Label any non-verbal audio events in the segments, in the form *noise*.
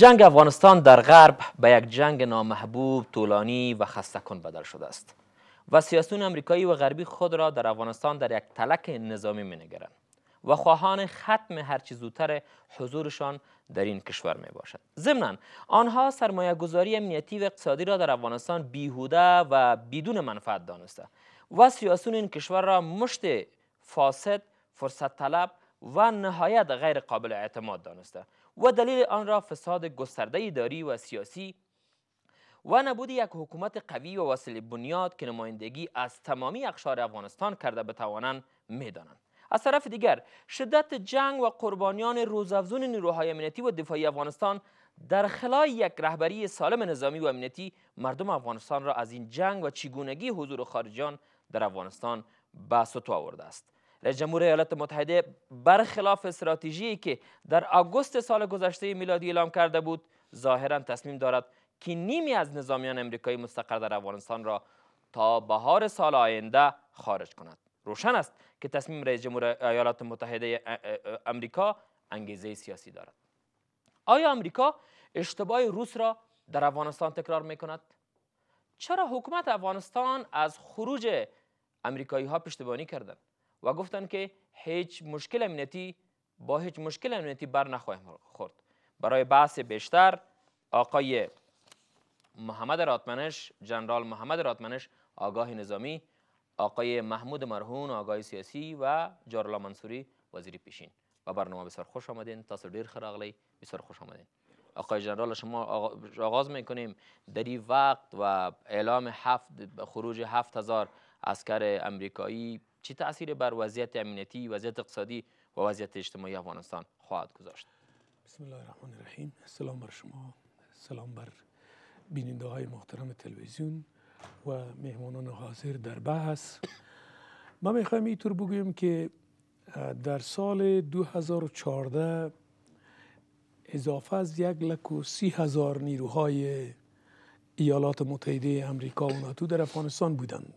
جنگ افغانستان در غرب به یک جنگ نامحبوب، طولانی و خسته بدل شده است و سیاستون امریکایی و غربی خود را در افغانستان در یک تلک نظامی مینگرند و خواهان ختم هرچی زودتر حضورشان در این کشور می باشد ضمنا آنها سرمایه گذاری امنیتی و اقتصادی را در افغانستان بیهوده و بدون منفعت دانسته و سیاستون این کشور را مشت فاسد فرصت طلب و نهایت غیر قابل اعتماد دانسته و دلیل آن را فساد گسترده اداری و سیاسی و نبود یک حکومت قوی و وصل بنیاد که نمایندگی از تمامی اقشار افغانستان کرده بتوانند میدانند از طرف دیگر شدت جنگ و قربانیان روزافزون نیروهای امنیتی و دفاعی افغانستان در خلای یک رهبری سالم نظامی و امنیتی مردم افغانستان را از این جنگ و چگونگی حضور خارجیان در افغانستان به سطو آورده است جمهور ایالات متحده برخلاف استراتژی که در آگوست سال گذشته میلادی اعلام کرده بود ظاهرا تصمیم دارد که نیمی از نظامیان امریکایی مستقر در افغانستان را تا بهار سال آینده خارج کند روشن است که تصمیم رئیس جمهور ایالات متحده امریکا انگیزه سیاسی دارد آیا امریکا اشتباه روس را در افغانستان تکرار می کند؟ چرا حکومت افغانستان از خروج امریکایی ها پشتیبانی کردند و گفتن که هیچ مشکل امنیتی با هیچ مشکل امنیتی بر نخواهیم خورد برای بحث بیشتر آقای محمد راتمنش جنرال محمد راتمنش آگاه نظامی آقای محمود مرهون آقای سیاسی و جارلا منصوری وزیر پیشین و برنامه بسیار خوش آمدین تاسو ډیر خراغلی بسیار خوش آمدین آقای جنرال شما آغاز میکنیم در این وقت و اعلام هفت خروج هفت هزار اسکر امریکایی چه تاثیر بر وضعیت امنیتی، وضعیت اقتصادی و وضعیت اجتماعی افغانستان خواهد گذاشت؟ بسم الله الرحمن الرحیم سلام بر شما سلام بر بیننده های محترم تلویزیون و مهمانان حاضر در بحث ما میخوایم اینطور بگویم که در سال 2014 اضافه از یک لک سی هزار نیروهای ایالات متحده امریکا و ناتو در افغانستان بودند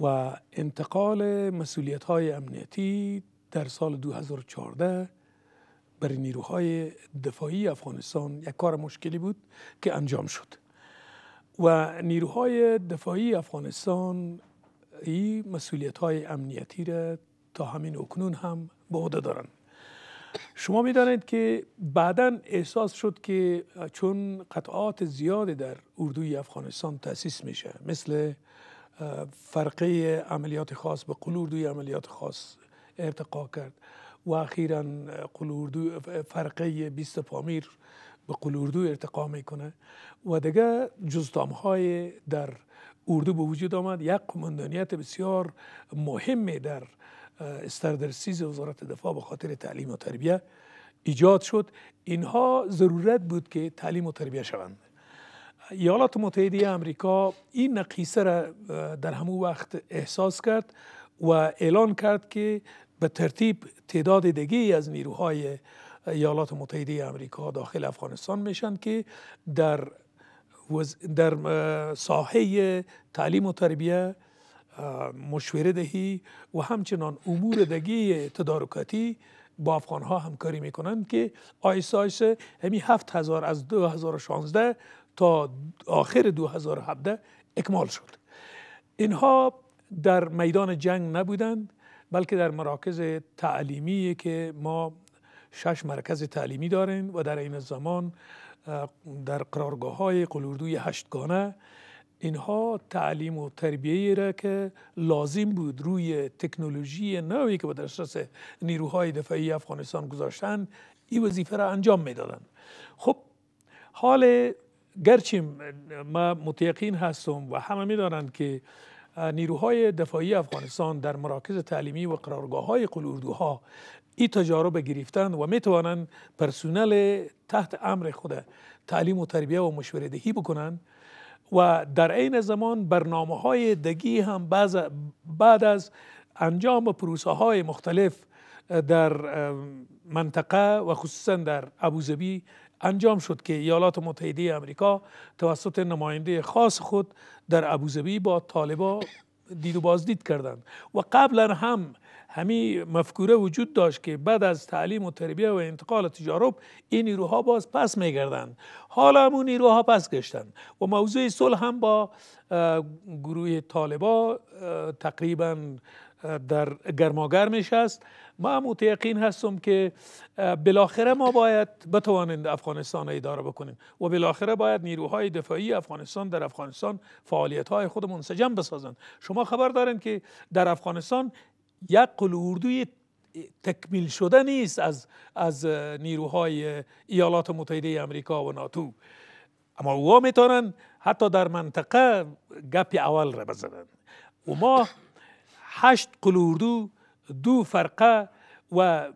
و انتقال مسئولیت های امنیتی در سال 2014 بر نیروهای دفاعی افغانستان یک کار مشکلی بود که انجام شد و نیروهای دفاعی افغانستان این مسئولیت های امنیتی را تا همین اکنون هم به عهده دارند شما میدانید که بعدا احساس شد که چون قطعات زیادی در اردوی افغانستان تاسیس میشه مثل فرقه عملیات خاص به قلوردوی عملیات خاص ارتقا کرد و اخیرا قلوردو فرقه 20 پامیر به قلوردو ارتقا میکنه و دیگه جزدام های در اردو به وجود آمد یک قماندانیت بسیار مهمی در استردرسیز وزارت دفاع به خاطر تعلیم و تربیه ایجاد شد اینها ضرورت بود که تعلیم و تربیه شوند ایالات متحده امریکا این نقیصه را در همو وقت احساس کرد و اعلان کرد که به ترتیب تعداد دیگه از نیروهای ایالات متحده امریکا داخل افغانستان میشن که در وز در ساحه تعلیم و تربیه مشوره دهی و همچنان امور دگی تدارکاتی با افغان ها همکاری میکنند که آیسایس همی همین هفت هزار از 2016 تا آخر 2017 اکمال شد اینها در میدان جنگ نبودند بلکه در مراکز تعلیمی که ما شش مرکز تعلیمی داریم و در این زمان در قرارگاه های قلوردوی هشتگانه اینها تعلیم و تربیه را که لازم بود روی تکنولوژی نوی که به دسترس نیروهای دفاعی افغانستان گذاشتن این وظیفه را انجام میدادند خب حال گرچه ما متیقین هستم و همه میدانند که نیروهای دفاعی افغانستان در مراکز تعلیمی و قرارگاه های قلوردوها این تجارب گرفتند و میتوانند پرسونل تحت امر خود تعلیم و تربیه و مشوره دهی بکنند و در عین زمان برنامه های دگی هم بعد از انجام پروسه های مختلف در منطقه و خصوصا در ابوظبی انجام شد که ایالات متحده آمریکا توسط نماینده خاص خود در ابوظبی با طالبا دید و بازدید کردند و قبلا هم همی مفکوره وجود داشت که بعد از تعلیم و تربیه و انتقال تجارب این نیروها باز پس میگردند حالا همون نیروها پس گشتند و موضوع صلح هم با گروه طالبا تقریبا در گرماگر است ما هم هستم که بالاخره ما باید بتوانند افغانستان اداره بکنیم و بالاخره باید نیروهای دفاعی افغانستان در افغانستان فعالیت های خود منسجم بسازند شما خبر دارین که در افغانستان یک قل اردوی تکمیل شده نیست از, از نیروهای ایالات متحده امریکا و ناتو اما اوها میتونن حتی در منطقه گپ اول را بزنند و ما هشت قلوردو دو فرقه و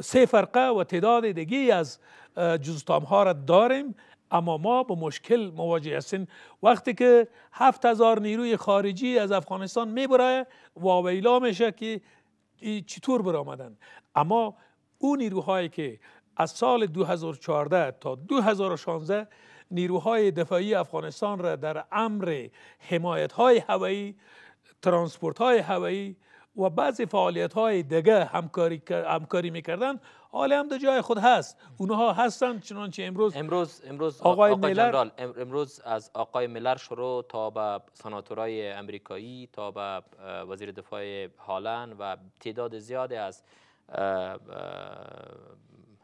سه فرقه و تعداد دیگه از جزتام ها را داریم اما ما با مشکل مواجه هستیم وقتی که هفت هزار نیروی خارجی از افغانستان میبره واویلا میشه که چطور برآمدن اما اون نیروهایی که از سال 2014 تا 2016 نیروهای دفاعی افغانستان را در امر حمایت های هوایی ترانسپورت های هوایی و بعضی فعالیت های دیگه همکاری, همکاری میکردن حالا هم در جای خود هست اونها هستند چنانچه امروز امروز امروز آقای, امروز از آقای ملر شروع تا به سناتورای امریکایی تا به وزیر دفاع هالند و تعداد زیادی از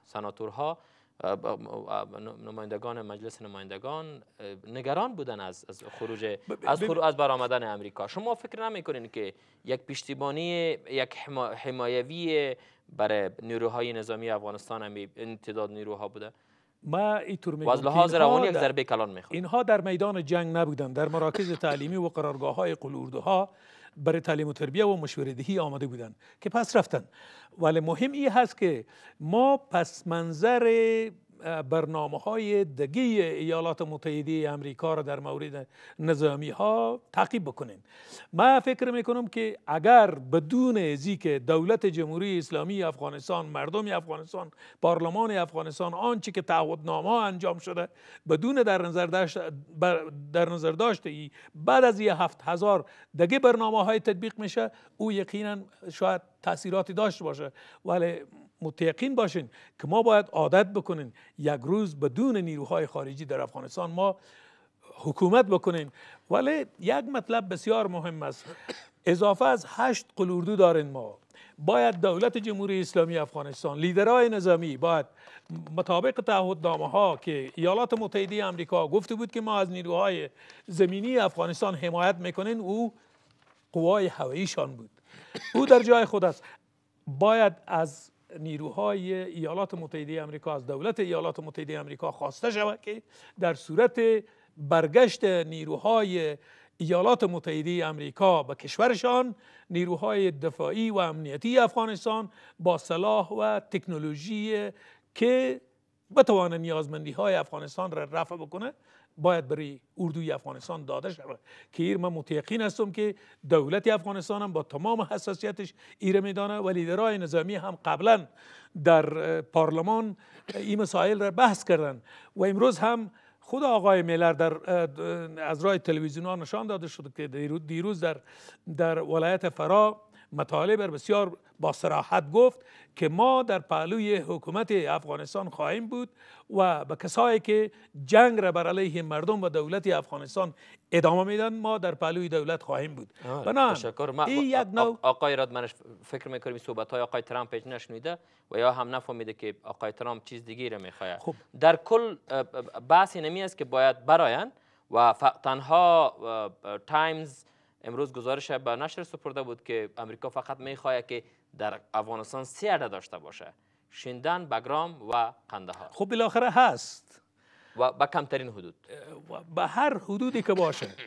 سناتورها نمایندگان مجلس نمایندگان نگران بودن از خروج از خروج از برآمدن امریکا شما فکر نمیکنین که یک پشتیبانی یک حمایوی برای نیروهای نظامی افغانستان هم تعداد نیروها بوده ما اینطور میگم از لحاظ روانی یک ضربه کلان میخواد اینها در میدان جنگ نبودن در مراکز تعلیمی و قرارگاه های قلوردها برای تعلیم و تربیه و مشوره دهی آمده بودند که پس رفتن ولی مهم ای هست که ما پس منظر برنامه های دگی ایالات متحده امریکا را در مورد نظامی ها تعقیب بکنین ما فکر میکنم که اگر بدون ازی که دولت جمهوری اسلامی افغانستان مردم افغانستان پارلمان افغانستان آنچه که تعهدنامه انجام شده بدون در نظر داشت در نظر داشته ای بعد از یه هفت هزار دگه برنامه های تطبیق میشه او یقینا شاید تاثیراتی داشته باشه ولی متقین باشین که ما باید عادت بکنین یک روز بدون نیروهای خارجی در افغانستان ما حکومت بکنیم ولی یک مطلب بسیار مهم است اضافه از هشت قلوردو دارین ما باید دولت جمهوری اسلامی افغانستان لیدرهای نظامی باید مطابق تعهد نامه ها که ایالات متحده آمریکا گفته بود که ما از نیروهای زمینی افغانستان حمایت میکنین او قوای هواییشان بود او در جای خود است باید از نیروهای ایالات متحده آمریکا از دولت ایالات متحده آمریکا خواسته شود که در صورت برگشت نیروهای ایالات متحده امریکا به کشورشان نیروهای دفاعی و امنیتی افغانستان با سلاح و تکنولوژی که بتوانه نیازمندی های افغانستان را رفع بکنه باید برای اردوی افغانستان داده شود که ایر من متیقین هستم که دولت افغانستان هم با تمام حساسیتش ایر میدانه و لیدرهای نظامی هم قبلا در پارلمان این مسائل را بحث کردن و امروز هم خود آقای میلر در از راه تلویزیون ها نشان داده شد که دیروز در در ولایت فرا مطالب بسیار با صراحت گفت که ما در پهلوی حکومت افغانستان خواهیم بود و به کسایی که جنگ را بر علیه مردم و دولت افغانستان ادامه میدن ما در پهلوی دولت خواهیم بود با تشکر ما این یک نوع آقای راد منش فکر میکنیم صحبت های آقای ترامپ هیچ نشنیده و یا هم نفهمیده که آقای ترامپ چیز دیگی را میخواد خب. در کل بحث نمی است که باید براین و تنها تایمز امروز گزارش به نشر سپرده بود که امریکا فقط میخواهد که در افغانستان سه داشته باشه شندن بگرام و قندهار خب بالاخره هست و به کمترین حدود به هر حدودی که باشه *laughs*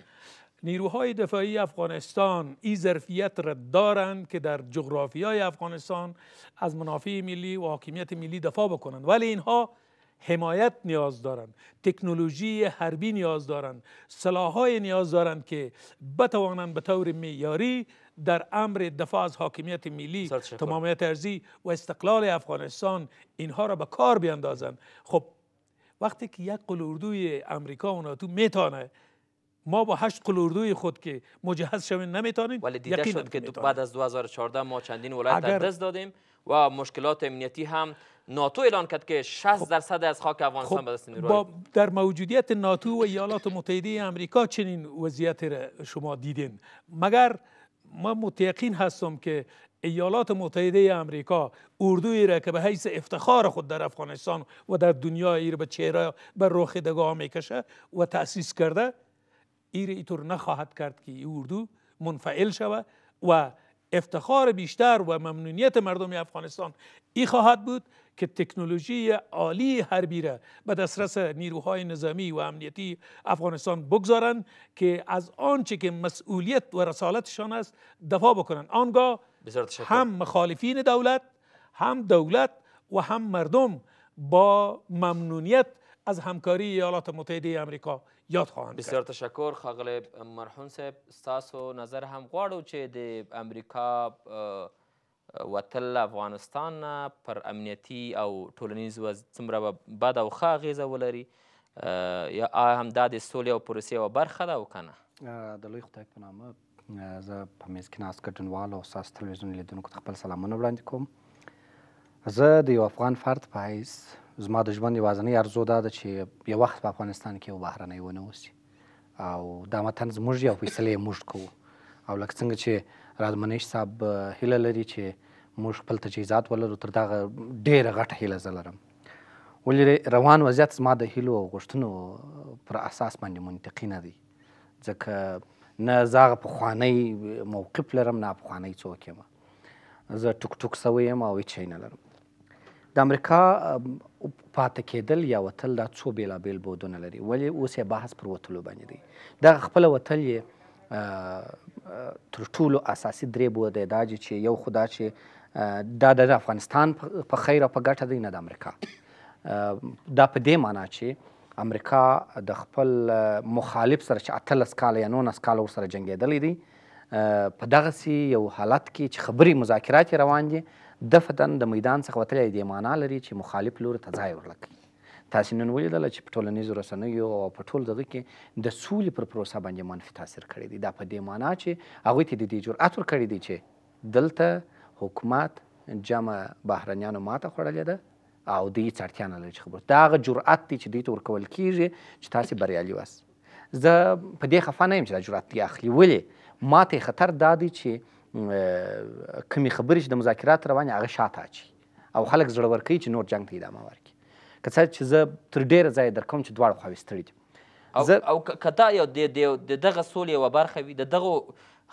نیروهای دفاعی افغانستان این ظرفیت را دارند که در جغرافیای افغانستان از منافع ملی و حاکمیت ملی دفاع بکنند ولی اینها حمایت نیاز دارند تکنولوژی حربی نیاز دارند های نیاز دارند که بتوانند به طور معیاری در امر دفاع از حاکمیت ملی تمامیت ارزی و استقلال افغانستان اینها را به کار بیاندازند خب وقتی که یک قلوردوی امریکا و ناتو میتانه ما با هشت قلوردوی خود که مجهز شویم نمیتانیم ولی دیده شد که بعد از 2014 ما چندین ولایت دست دادیم و مشکلات امنیتی هم ناتو اعلان کرد که 60 خب، درصد از خاک افغانستان خب، در موجودیت ناتو و ایالات متحده آمریکا چنین وضعیت را شما دیدین مگر من متیقین هستم که ایالات متحده آمریکا اردوی را که به حیث افتخار خود در افغانستان و در دنیا ایر به چهره به رخ دگاه میکشه و تاسیس کرده ایر اینطور نخواهد کرد که اردو منفعل شود و افتخار بیشتر و ممنونیت مردم افغانستان ای خواهد بود که تکنولوژی عالی حربی را به دسترس نیروهای نظامی و امنیتی افغانستان بگذارند که از آنچه که مسئولیت و رسالتشان است دفاع بکنند آنگاه هم مخالفین دولت هم دولت و هم مردم با ممنونیت از همکاری ایالات متحده امریکا یاد خواهند بسیار کرد. تشکر خاغل مرحون صاحب ستاسو نظر هم غواړو چې د امریکا وتل افغانستان پر امنیتی او ټولنیز وضع څومره بد او ښه اغیزه ولري یا همدا د سولې او پروسې یوه برخه ده او که نه د لوی خدای په نامه زه په میز کې ناست ګډونوالو او ستاسو تلویزیون لیدونکو ته خپل سلامونه وړاندې کوم زه د یو افغان فرد په حیث زما د ژوند یوازینۍ ارزو دا ده چې یو وخت په افغانستان کې یو بهرنی ونه اوسي او دا متن زموږ یو فیصله موږ کوو او لکه څنګه چې رادمنیش صاحب هیله لري چې موږ خپل تجهیزات ولرو تر دغه ډېره غټه هیله زه لرم ولې روان وضعیت زما د هیلو او غوښتنو پر اساس باندې منطقي نه دی ځکه نه زه هغه پخوانی موقف لرم نه پخوانی څوک یم زه ټوک ټوک سوی یم او هیڅ شی نه لرم د امریکا پاتې کېدل یا وتل دا څو بیلابیل بودونه لري ولې اوس یې بحث پر وتلو باندې دی دغه خپله وتل یې تر ټولو اساسي درې بود دی دا چې یو خدا چې دا د افغانستان په خیر او په ګټه دی نه د امریکا دا په دې معنی چې امریکا د خپل مخالف سره چې اتلس کال یا نولس کال ورسره جنګېدلی دی په دغسې یو حالت کې چې خبرې مذاکرات روان دي دفتن د میدان څخه وتلی دی معنا لري چې مخالف لور ته ځای ورلکوي تاسو نن ولیدله چې په ټولنیزو رسنیو او په ټول دغه کې د سولې پر پروسه باندې منفي تاثیر کړی دی دا په دې معنا چې هغوی ته د دې جرأت ورکړی دی چې دلته حکومت جمع بهرنیانو ماته خوړلې ده او دوی هېڅ اړتیا نه لري چې خبر دا هغه جرأت دی چې دوی ته ورکول کیږي چې تاسې بریالي واست زه په دې خفه نه یم چې دا جرأت دی اخلي ولې ما ته خطر دا دی چې کمی خبرې چې د مذاکرات روانې هغه شاته اچي او خلک زړور کوي چې نور جنگ ته ادامه ورکړي که څه چې زه تر ډېره ځایه در کوم چې دواړه خواوې ستړي دي او زر... او که دا یو د دغه سولې یوه برخه وي د دغه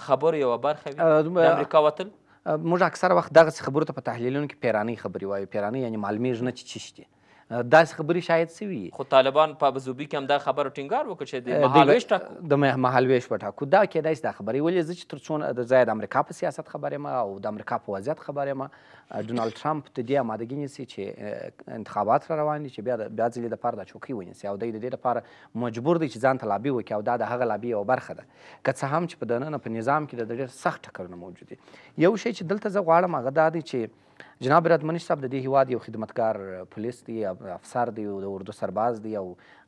خبرو یوه برخه وي د امریکا وتل موږ اکثره وخت دغسې خبرو ته په تحلیلونو کې پیرانۍ خبرې وایو پیرانۍ یعنې معلومېږي نه چې چی شته داسې خبرې شاید سوي خو طالبان په ابوظبي کې هم دا خبره ټینګار وکړ چې د مهالویش ټاکو د مهالویش وټاکو دا کېدای شي دا خبرې ولې زه چې تر څو د ځای د امریکا په سیاست خبرې ما او د امریکا په وضعیت خبرې ما ډونالد ټرمپ د دې امادګي نیسي چې انتخابات را روان دي چې بیا بیا ځلې لپاره دا چوکۍ ونیسي او دی د دې لپاره مجبور دی چې ځان ته لابي وکړي او دا د هغه لابي یوه برخه ده که څه هم چې په دننه په نظام کې د ډېر سخت ټکرونه موجود دي یو شی چې دلته زه غواړم هغه دا دی چې جناب راتمنی صاحب د دې هیواد یو خدمتکار پولیس دی افسر دی او د اردو سرباز دی او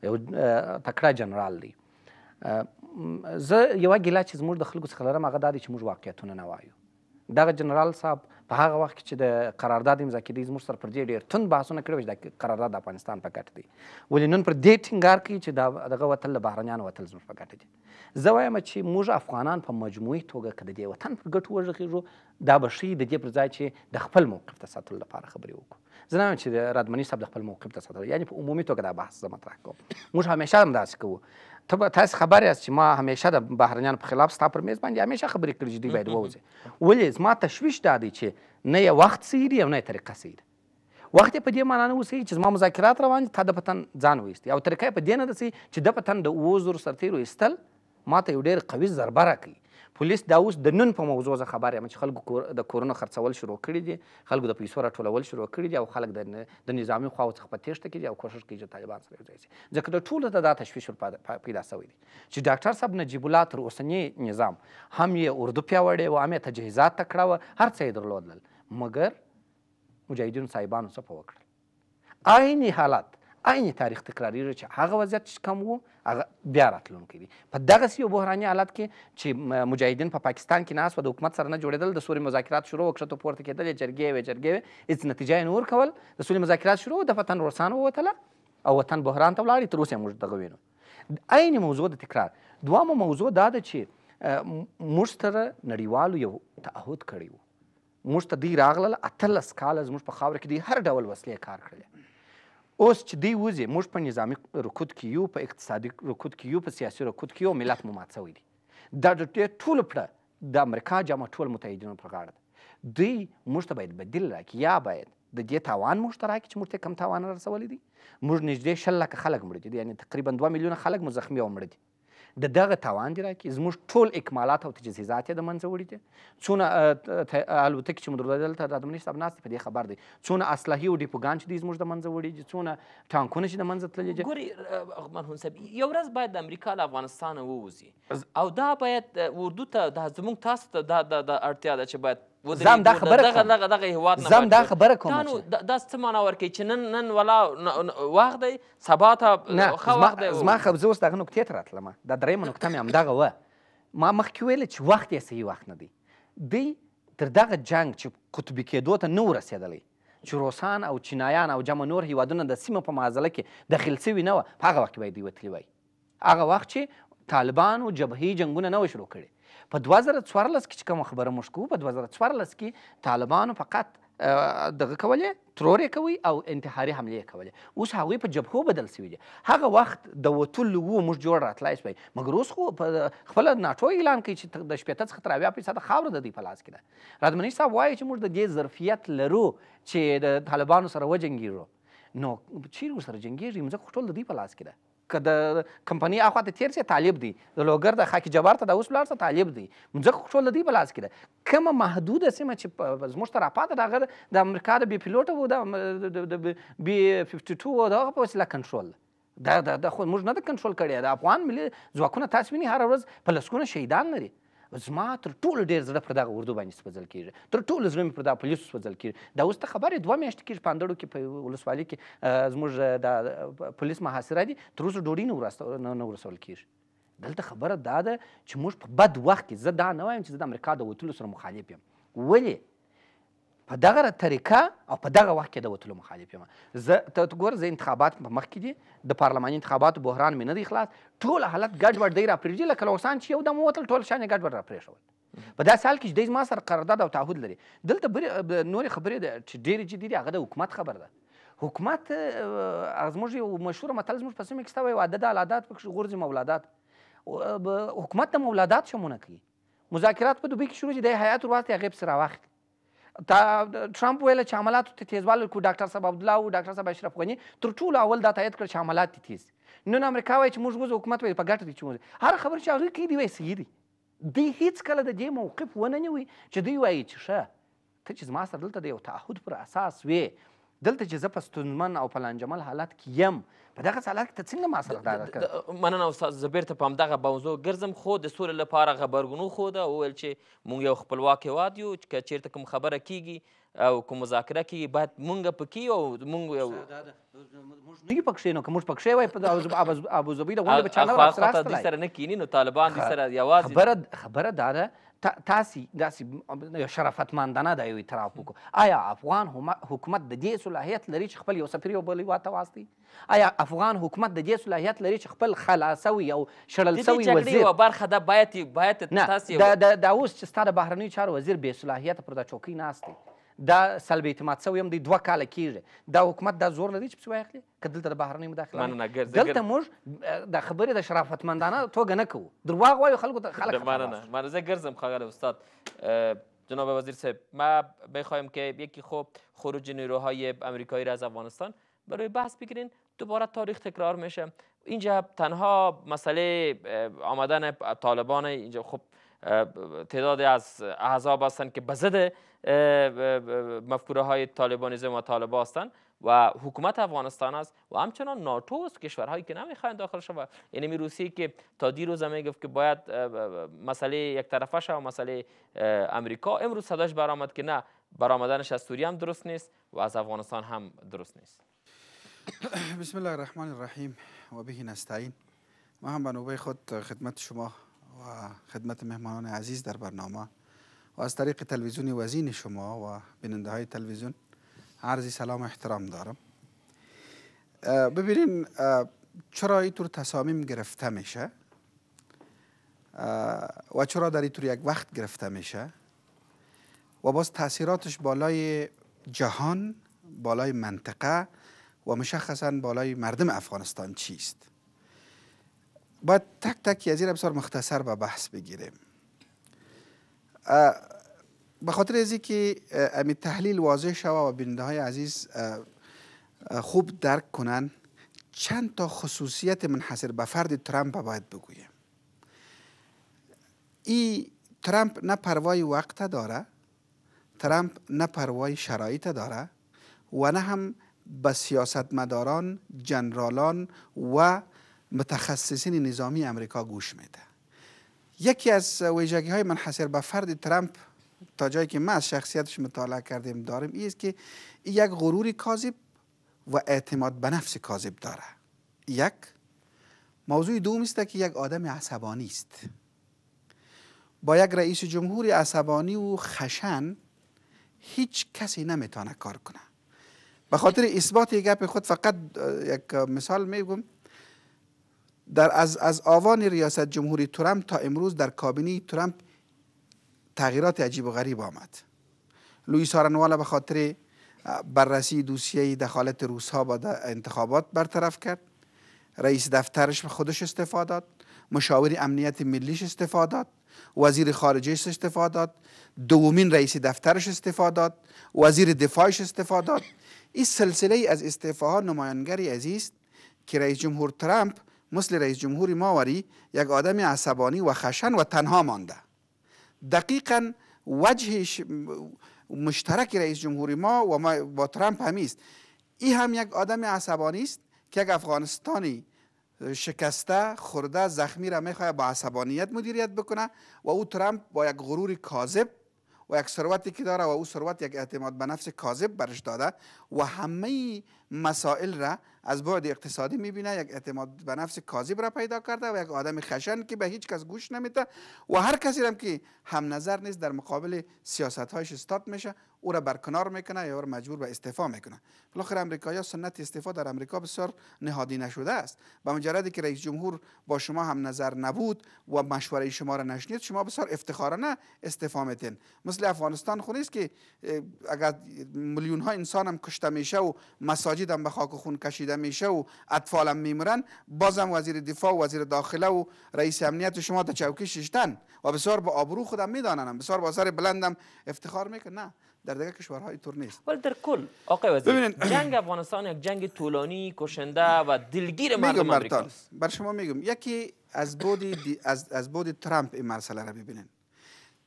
یو تکړه جنرال دی زه یوه ګیله چې زموږ د خلکو څخه لرم هغه دا دی چې موږ واقعیتونه نه وایو دغه جنرال صاحب په هغه وخت کې چې د قرارداد امضا کېدی زموږ سره پر دې ډېر تند بحثونه کړي وو چې دا قرارداد د افغانستان په ګټه دی ولې نن پر دې ټینګار کوي چې دا دغه وتل د بهرنیانو وتل زموږ په ګټه دي زه وایم چې موږ افغانان په مجموعي توګه که د دې وطن پر ګټو وغږېږو دا به ښایي د دې پر ځای چې د خپل موقف ته ساتلو لپاره خبرې وکړو زه نه چې د رادمني صاحب د خپل موقف ته ساتلو یعنې په عمومي توګه دا بحث زه مطرح کوم موږ همیشه هم داسې کوو ته به تاسو خبر یاست چې ما همیشه د بهرنیان په خلاف ستا پر میز باندې همیشه خبرې کړې چې دوی باید ووځي ولې زما تشویش دا دی چې نه یې وخت صحیح دی او نه یې طریقه صحیح ده وخت په دې معنا نه وسی چې زما مذاکرات روان دي تا د پتن ځان وایستي او طریقه په دې نه ده چې د پتن د اوو زرو سرتیرو ایستل ما ته یو ډېر قوي ضربه راکوي پولیس دا اوس د نن په موضوع زه خبر یم چې خلکو کور د کورونو خرڅول شروع کړي دي خلکو د پیسو راټولول شروع کړي دي او خلک د د نظامي خواو څخه په تېښته کې دي او کوشش کوي چې طالبان سره یوځای شي ځکه د ټولو ته دا تشویش پیدا سوی دی چې ډاکټر صاحب نجیب الله تر اوسنی نظام هم یې اردو پیاوړې وه هم یې تجهیزات تکړه وه هر څه یې درلودل مګر مجاهدینو صاحبانو څه په وکړل عیني حالات عین تاریخ تکراریږي چې هغه وضعیت چې کم و هغه بیا راتلونکی دی په دغسې یو بحراني حالت کې چې مجاهدین په پا پاکستان کې ناست و د حکومت سره نه جوړېدل د سولې مذاکرات شروع کښته پورته کېدل یې جرګې وې جرګې وې هېڅ نتیجه یې نه ورکول د سولې مذاکرات شروع د وطن روسان ووتله او وطن بحران ته ولاړې تر اوسه یې موږ دغه وینو عین موضوع د تکرار دوامه موضوع دا ده چې موږ سره نړیوالو یو تعهد کړی و موږ ته دوی راغلل اتلس کاله زموږ په خاوره کې دوی هر ډول وسلې کار کړلې اوس چې دی وځي موږ په نظامی رکود کې یو په اقتصادي رکود کې یو په سیاسي رکود کې یو ملت مو مات شوی دی دا د ټول پړه د امریکا جامه ټول متحدینو پر غاړه ده دوی موږ ته باید بدیل راکړي یا باید د دې تاوان موږ ته راکړي چې موږ ته کم تاوان رسولی دی موږ نږدې شل لکه خلک مړه دي یعنی تقریبا دوه میلیونه خلک مو زخمي او مړه دي د دغه توان دي راکړي زموږ ټول اکمالات او تجهیزات یې د منځه وړي دي څونه الوتکې چې مدرده دلته د امنیت صاحب ناست په دې خبر دی څونه اسلحې او ډیپوګان چې دوی زموږ د منځه وړي دي څونه ټانکونه چې د منځه تللي دي ګورې مرحوم صاحب یو ورځ باید د امریکا له افغانستانه ووځي او دا باید اردو ته دا زموږ تاسو ته دا د اړتیا ده چې باید زم دا خبره دغه دغه دغه هیواد نه زم دا خبره کوم نو دا څه معنا ورکوي چې نن نن ولا وخت دی سبا ته ښه وخت دی زما خبزه اوس دغه نکتې ته راتلم دا درېیمه نکته مې همدغه وه ما مخکې ویل چې وخت یې صحیح وخت نه دی دی تر دغه جنگ چې قطبي کېدو ته نه ورسېدلی چې روسان او چینایان او جمع نور هیوادونه د سیمه په معضله کې دخیل سوي نه وه په هغه وخت کې باید دوی وتلي وای هغه وخت چې طالبانو جبهې جنګونه نه وه شروع کړي په 2014 کې چې کوم خبره موږ کوو په 2014 کې طالبانو فقط دغه کولې ترورې کوي او انتحاري حملې کولې اوس هغوی په جبهو بدل سوي دي هغه وخت د وتلو وو موږ جوړ راتلای سوی مګر اوس خو خپل ناټو اعلان کوي چې د شپېته څخه تر اویا فیصده خاوره د دوی په لاس کې ده رادمني صاحب وایي چې موږ د دې ظرفیت لرو چې د طالبانو سره وجنګېږو نو چیرې ورسره جنګېږي موږ خو ټول د دوی په لاس کې ده که د کمپنۍ اخوا ته تېر سې طالب دی د لوګر د خاکي جبار ته د اوس ولاړ سه طالب دی مځکه خو ټول د دوی په لاس کې ده کومه محدوده سیمه چې زموږ ته راپاته ده هغه د امریکا د بې پیلوټه وو د بي 52 وو د هغه په وسیله کنټرول ده دا دا دا خو موږ نه ده کنټرول کړی د افغان ملي ځواکونه تاسو وینئ هره ورځ په لسګونه شهیدان لري زما تر ټولو ډېر زړه پر دغه اردو باندې سپځل کېږي تر ټولو زړه مې پر دغه پولیسو سپځل کېږي دا اوس ته خبرې دوه میاشتې کېږي په اندړو کې په ولسوالۍ کې زموږ د پولیس محاصره دي تر اوسه ډوډۍ نه ورسول کېږي دلته خبره دا ده چې موږ په بد وخت کې زه دا نه وایم چې زه د امریکا د وتلو سره مخالف یم ولې په دغه طریقه او په دغه وخت کې د وتلو مخالف یم زه ته ګوره زه انتخابات په مخکې دي د پارلماني انتخاباتو بحران مې نه دی خلاص ټول حالت ګډوډ دی راپرېږدي لکه لوسان چې یو دم ووتل ټول شان یې ګډوډ راپرېښول په داسې حال کې چې دی زما سره قرارداد او تعهد لري دلته نورې خبرې چې ډېرې جدي دي هغه د حکومت خبره ده حکومت زموږ یو مشهور متل زموږ په سیمه کې شته وایي واده د اولادات پکښې غورځي مولادات حکومت د مولادات شمونه کوي مذاکرات په دوبۍ کې شروع چې دی حیات ور واستي هغې پسې راواخلي دا ټرمپ ویل چې عملیاتو ته تیزوال کو ډاکټر صاحب عبد الله او ډاکټر صاحب اشرف غنی تر ټولو اول دا تایید کړ چې عملیات تیز نن امریکا وایي چې موږ غوځو حکومت وایي په ګټه دي چې موږ هر خبر چې هغه کوي دی وایي صحیح دی دی هیڅ کله د دې موقف ونه نیوي چې دی وایي چې ښه ته چې زما سره دلته د یو تعهد پر اساس وې دلته چې زه په ستونزمن او په لانجمل حالت کې یم په دغه حالت کې ته څنګه ما سره دا کړ مننه استاد زه بیرته په همدغه موضوع ګرځم خو د سولې لپاره غبرګون ښوده وویل چې موږ یو خپلواک هیواد یو که چېرته کوم خبره کیږي او کوم مذاکره کې باید مونږ پکې او مونږ یو موږ نه پکښې نو که موږ پکښې وای ابوظبي د غونډې په چانل راستلای سره نه کینی نو طالبان دې سره یوازې خبره خبره دا ده تاسې داسې شرفتمندانه دا یو اعتراف وکړو آیا افغان حکومت د دې صلاحیت لري چې خپل یو سفیر یو بل هېواد ته واستوي آیا افغان حکومت د دې صلاحیت لري چې خپل خلاصوي او شړل سوي وزیر یوه برخه ده باید باید تاسې نه دا اوس چې ستا د بهرنیو چارو وزیر بې صلاحیته پر دا چوکۍ ناست دی دا سلب اعتماد سوی هم دی دوه کاله کېږي دا حکومت دا زور لري چې پسې واخلي که دلته د بهرنۍ مداخله دلته موږ د خبرې د شرافتمندانه توګه نه کوو درواغ وایو خلکو ته خلک مننه مننه زه ګرځم ښاغلی استاد جناب وزیر صاحب ما بخوایم که یکی خوب خروج نیروهای امریکایی را از افغانستان برای بحث بگیرین دوباره تاریخ تکرار میشه اینجا تنها مسئله آمدن طالبان اینجا خب تعداد از احزاب هستند که بزد مفکوره های طالبانیزم و طالبا هستند و حکومت افغانستان است و همچنان ناتو است کشورهایی که نمیخواین داخل شود یعنی روسیه که تا دیروز هم گفت که باید مسئله یک طرفه شد و مسئله امریکا امروز صداش برآمد که نه برآمدنش از سوریه هم درست نیست و از افغانستان هم درست نیست *coughs* بسم الله الرحمن الرحیم و به نستعین ما هم به نوبه خود خدمت شما و خدمت مهمانان عزیز در برنامه و از طریق تلویزیون وزین شما و بیننده های تلویزیون عرضی سلام و احترام دارم ببینین چرا اینطور تصامیم گرفته میشه و چرا در اینطور یک وقت گرفته میشه و باز تاثیراتش بالای جهان بالای منطقه و مشخصا بالای مردم افغانستان چیست باید تک تک از این بسیار مختصر به بحث بگیریم به خاطر از که امی تحلیل واضح شوه و بینده های عزیز خوب درک کنن چند تا خصوصیت منحصر به فرد ترامپ باید بگویم ای ترامپ نه پروای وقت داره ترامپ نه پروای شرایط داره و نه هم به سیاستمداران جنرالان و متخصصین نظامی امریکا گوش میده یکی از ویژگی های منحصر به فرد ترامپ تا جایی که ما از شخصیتش مطالعه کردیم داریم این است که یک غرور کاذب و اعتماد به نفس کاذب داره یک موضوع دوم است که یک آدم عصبانی است با یک رئیس جمهور عصبانی و خشن هیچ کسی نمیتونه کار کنه به خاطر اثبات گپ خود فقط یک مثال میگم در از, از آوان ریاست جمهوری ترامپ تا امروز در کابینه ترامپ تغییرات عجیب و غریب آمد لوئیس آرنوالا به خاطر بررسی دوسیه دخالت روس ها با انتخابات برطرف کرد رئیس دفترش به خودش استفاداد مشاور امنیت ملیش استفاداد وزیر خارجهش استفاداد دومین رئیس دفترش استفاده وزیر دفاعش استفاده این سلسله از استعفاها نمایانگری عزیز که رئیس جمهور ترامپ مثل رئیس جمهور ماوری یک آدم عصبانی و خشن و تنها مانده دقیقا وجه مشترک رئیس جمهوری ما و ما با ترامپ همیست این هم یک آدم عصبانی است که یک افغانستانی شکسته خورده زخمی را میخواد با عصبانیت مدیریت بکنه و او ترامپ با یک غرور کاذب و یک سروتی که داره و او ثروت یک اعتماد به نفس کاذب برش داده و همه مسائل را از بعد اقتصادی میبینه یک اعتماد به نفس کاذب را پیدا کرده و یک آدم خشن که به هیچ کس گوش نمیده و هر کسی هم که هم نظر نیست در مقابل سیاست هایش استاد میشه او را برکنار میکنه یا او را مجبور به استعفا میکنه بالاخره یا سنت استعفا در امریکا بسیار نهادی نشده است و مجردی که رئیس جمهور با شما هم نظر نبود و مشوره شما را نشنید شما بسیار افتخارانه استعفا میتین مثل افغانستان خونی است که اگر میلیون ها انسان هم کشته میشه و مساجد به خاک و خون کشیده میشه و اطفالم میمیرن. بازم وزیر دفاع و وزیر داخله و رئیس امنیت شما تا چوکی ششتن و بسیار با آبرو خودم میدانم بسیار با سر بلندم افتخار میکنه نه در دیگه کشورهای طور نیست ولی در کل آقای وزیر جنگ افغانستان یک جنگ طولانی کشنده و دلگیر مردم امریکا بر شما میگم یکی از بودی از از ترامپ این مرسله را ببینین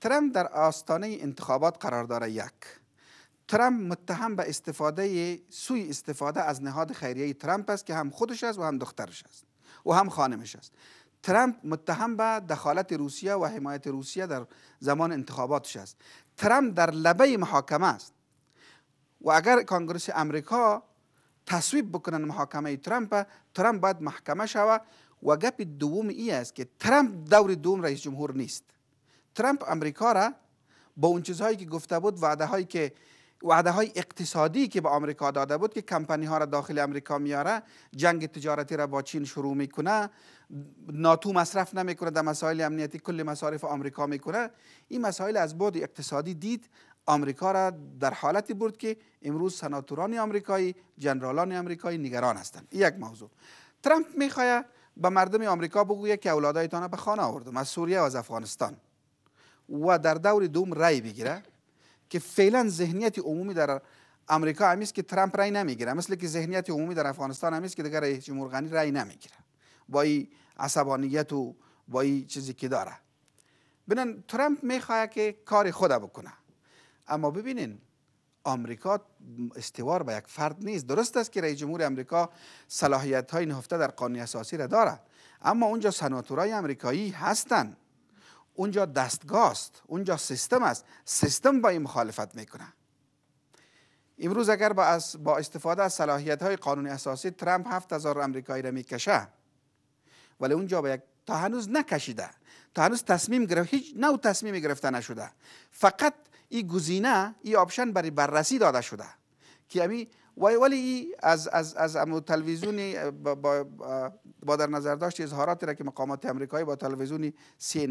ترامپ در آستانه انتخابات قرار داره یک ترامپ متهم به استفاده سوی استفاده از نهاد خیریه ترامپ است که هم خودش است و هم دخترش است و هم خانمش است ترامپ متهم به دخالت روسیه و حمایت روسیه در زمان انتخاباتش است ترامپ در لبه محاکمه است و اگر کانگرس امریکا تصویب بکنن محاکمه ترامپ ترامپ باید محکمه شود و گپ دوم ای است که ترامپ دور دوم رئیس جمهور نیست ترامپ امریکا را با اون چیزهایی که گفته بود وعده هایی که وعده های اقتصادی که به آمریکا داده بود که کمپانی ها را داخل آمریکا میاره جنگ تجارتی را با چین شروع میکنه ناتو مصرف نمیکنه در مسائل امنیتی کل مصارف آمریکا میکنه این مسائل از بعد اقتصادی دید آمریکا را در حالتی برد که امروز سناتوران آمریکایی جنرالان آمریکایی نگران هستند یک موضوع ترامپ میخواد به مردم آمریکا بگوید که اولادایتان به خانه آوردم از سوریه و از افغانستان و در دور دوم رای بگیره که فعلا ذهنیت عمومی در امریکا همیست که ترامپ رای نمیگیره مثل که ذهنیت عمومی در افغانستان همی که دیگر رئیس جمهور غنی رای نمیگیره با این عصبانیت و با این چیزی که داره ببینن ترامپ میخواد که کار خود بکنه اما ببینین آمریکا استوار به یک فرد نیست درست است که رئیس جمهور آمریکا صلاحیت های نهفته در قانون اساسی را داره اما اونجا سناتورای آمریکایی هستند اونجا دستگاه است اونجا سیستم است سیستم با این مخالفت میکنه امروز اگر با, با استفاده از صلاحیت های قانون اساسی ترامپ هزار امریکایی را میکشه ولی اونجا با یک تا هنوز نکشیده تا هنوز تصمیم گرفت هیچ نو تصمیم گرفته نشده فقط این گزینه این آپشن برای بررسی داده شده که امی ولی از از از تلویزیون با, با, در نظر داشت اظهاراتی را که مقامات آمریکایی با تلویزیونی سی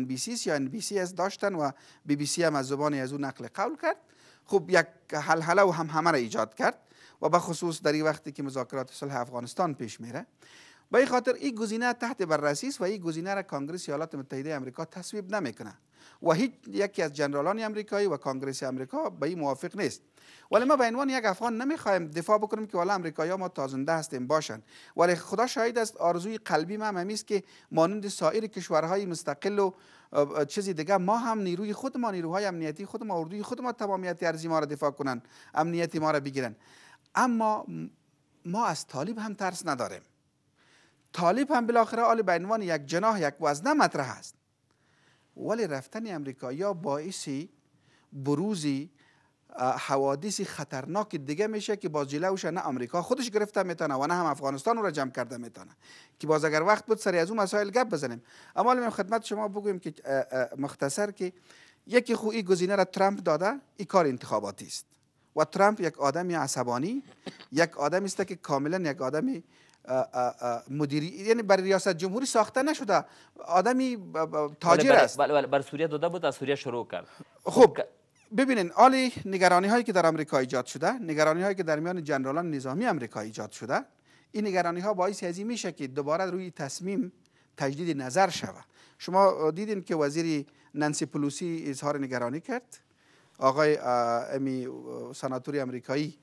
یا ان از داشتن و بی بی سی هم از زبان از اون نقل قول کرد خب یک حلحله و هم همه را ایجاد کرد و به خصوص در این وقتی که مذاکرات صلح افغانستان پیش میره به این خاطر این گزینه تحت بررسی است و این گزینه را کنگره ایالات متحده آمریکا تصویب نمیکنه و هیچ یکی از جنرالان آمریکایی و کانگریس آمریکا به این موافق نیست ولی ما به عنوان یک افغان نمیخوایم دفاع بکنیم که والا امریکایی ما تازنده هستیم باشن ولی خدا شاید است آرزوی قلبی ما هم است که مانند سایر کشورهای مستقل و چیزی دیگه ما هم نیروی خود ما نیروهای امنیتی خود ما اردوی خود ما تمامیت ارزی ما را دفاع کنن امنیتی ما را بگیرن اما ما از طالب هم ترس نداریم طالب هم بالاخره آل به عنوان یک جناح یک وزنه مطرح است ولی رفتن امریکایی باعث بروزی حوادث خطرناک دیگه میشه که باز جلوش نه امریکا خودش گرفته میتونه و نه هم افغانستان رو جمع کرده میتونه که باز اگر وقت بود سری از اون مسائل گپ بزنیم اما من خدمت شما بگویم که مختصر که یکی خو گزینه را ترامپ داده این کار انتخاباتی است و ترامپ یک آدمی عصبانی یک آدمی است که کاملا یک آدمی مدیری یعنی برای ریاست جمهوری ساخته نشده آدمی تاجر بله، است بله بله بر بله، سوریه داده بود از سوریه شروع کرد خب, خب، ببینین آلی نگرانی هایی که در آمریکا ایجاد شده نگرانی هایی که در میان جنرالان نظامی آمریکا ایجاد شده این نگرانی ها باعث هزی میشه که دوباره روی تصمیم تجدید نظر شود شما دیدین که وزیر نانسی پلوسی اظهار نگرانی کرد آقای امی سناتوری آمریکایی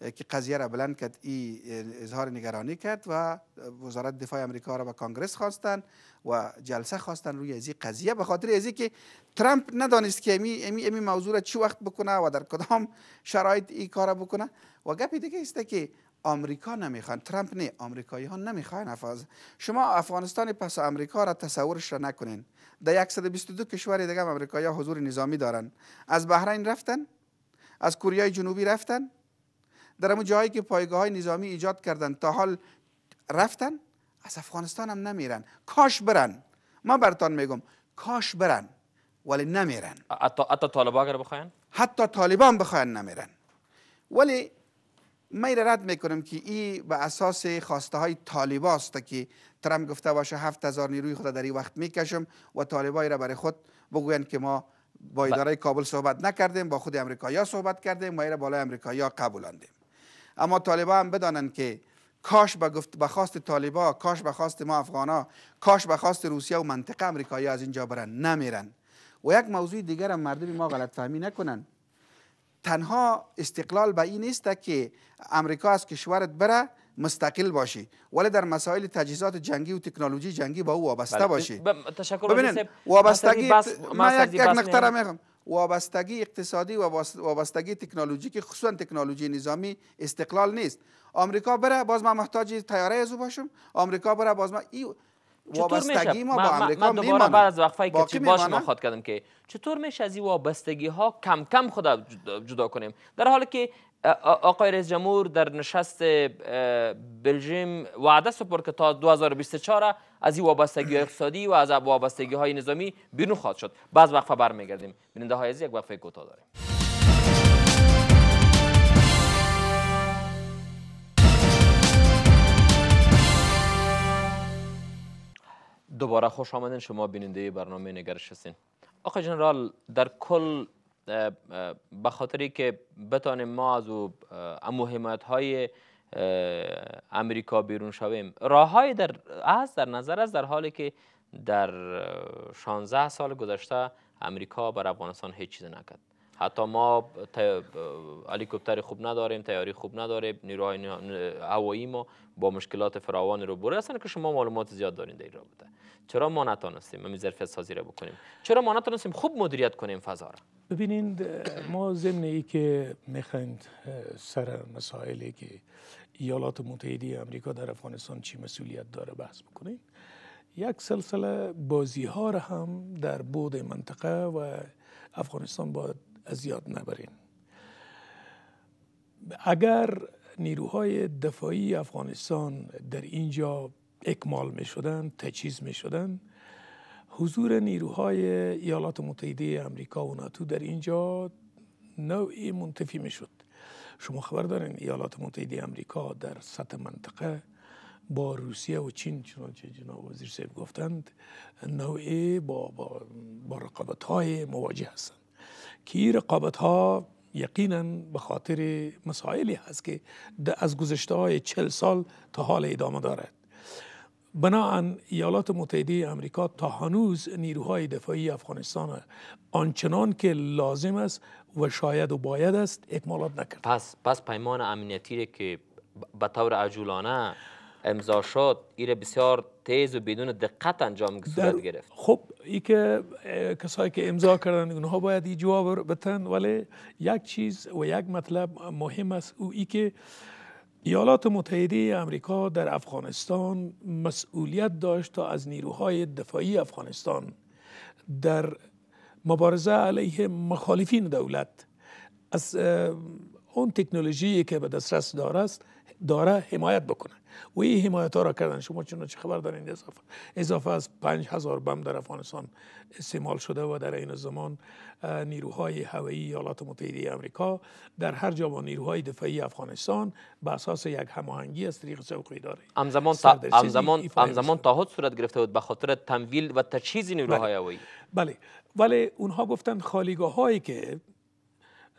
که قضیه را بلند کرد ای اظهار نگرانی کرد و وزارت دفاع امریکا را به کانگرس خواستن و جلسه خواستن روی ازی قضیه به خاطر ازی که ترامپ ندانست که امی امی, امی موضوع را چی وقت بکنه و در کدام شرایط ای کار را بکنه و گپ دیگه است که آمریکا نمیخوان ترامپ نه آمریکایی ها نمیخوان افاز شما افغانستان پس آمریکا را تصورش را نکنین در 122 کشور دیگه آمریکایی ها حضور نظامی دارن از بحرین رفتن از کره جنوبی رفتن در اون جایی که پایگاه های نظامی ایجاد کردن تا حال رفتن از افغانستان هم نمیرن کاش برن ما برتان میگم کاش برن ولی نمیرن حتی حتی طالبا اگر بخواین حتی طالبان بخواین نمیرن ولی من رد میکنم که این به اساس خواسته های طالب است که ترم گفته باشه هفت هزار نیروی خود در این وقت میکشم و طالبایی را برای خود بگویند که ما با اداره کابل صحبت نکردیم با خود امریکایی صحبت کردیم ما ایره بالای امریکایی قبولاندیم اما طالبان هم بدانند که کاش به گفت بخواست طالبا کاش به خواست ما افغانا کاش به خواست روسیه و منطقه امریکایی از اینجا برن نمیرن و یک موضوع دیگر هم مردم ما غلط فهمی نکنن تنها استقلال به این نیست که امریکا از کشورت بره مستقل باشی ولی در مسائل تجهیزات جنگی و تکنولوژی جنگی با او وابسته بله. باشی ببینید وابستگی من یک, نقطه را وابستگی اقتصادی و وابستگی تکنولوژیکی خصوصا تکنولوژی نظامی استقلال نیست آمریکا بره باز ما محتاج تیاره از باشم آمریکا بره باز ما ای وابستگی ما با امریکا من بعد از وقفه که باش ما کردم که چطور میشه از این وابستگی ها کم کم خود جدا کنیم در حالی که آقای رئیس جمهور در نشست بلژیم وعده سپرد که تا 2024 از این وابستگی اقتصادی و از وابستگی های نظامی بیرون خواهد شد بعض وقفه برمیگردیم بیننده های از یک وقفه کوتاه داریم دوباره خوش آمدین شما بیننده برنامه نگرش هستین آقای جنرال در کل به خاطری که بتانیم ما از های امریکا بیرون شویم راه های در نظر است در حالی که در 16 سال گذشته امریکا بر افغانستان هیچ چیز نکرد حتی ما هلیکوپتر خوب نداریم تیاری خوب نداریم نیروهای هوایی ما با مشکلات فراوانی رو بره اصلا که شما معلومات زیاد دارین در این رابطه چرا ما نتونستیم ما ظرفیت سازی رو بکنیم چرا ما نتونستیم خوب مدیریت کنیم فضا را ببینید ما ضمن ای که میخند سر مسائلی که ایالات متحده آمریکا در افغانستان چی مسئولیت داره بحث بکنیم یک سلسله بازی ها را هم در بود منطقه و افغانستان با از یاد نبرین اگر نیروهای دفاعی افغانستان در اینجا اکمال می شدن تجهیز می شدن حضور نیروهای ایالات متحده امریکا و ناتو در اینجا نوعی منتفی می شد شما خبر دارین ایالات متحده امریکا در سطح منطقه با روسیه و چین چنانچه جناب وزیر سیب گفتند نوعی با, با, با رقابت های مواجه هستند که این رقابت ها یقینا به خاطر مسائلی هست که از گذشته های چل سال تا حال ادامه دارد بناهن ایالات متحده امریکا تا هنوز نیروهای دفاعی افغانستان آنچنان که لازم است و شاید و باید است اکمالات نکرد پس پس پیمان امنیتی که به طور عجولانه امضا شد ایره بسیار تیز و بدون دقت انجام صورت گرفت خب ای که کسایی که امضا کردن اونها باید این جواب بتن ولی یک چیز و یک مطلب مهم است او ای که ایالات متحده امریکا در افغانستان مسئولیت داشت تا از نیروهای دفاعی افغانستان در مبارزه علیه مخالفین دولت از اون تکنولوژی که به دسترس دارست است داره حمایت بکنه و این حمایت ها را کردن شما چون چه خبر دارین اضافه اضافه از 5000 هزار بم در افغانستان استعمال شده و در این زمان نیروهای هوایی ایالات متحده آمریکا در هر جا با نیروهای دفاعی افغانستان به اساس یک هماهنگی از طریق سوقی داره همزمان تا... همزمان همزمان صورت گرفته بود به خاطر تمویل و تجهیز نیروهای بله. هوایی بله ولی اونها گفتن خالیگاه هایی که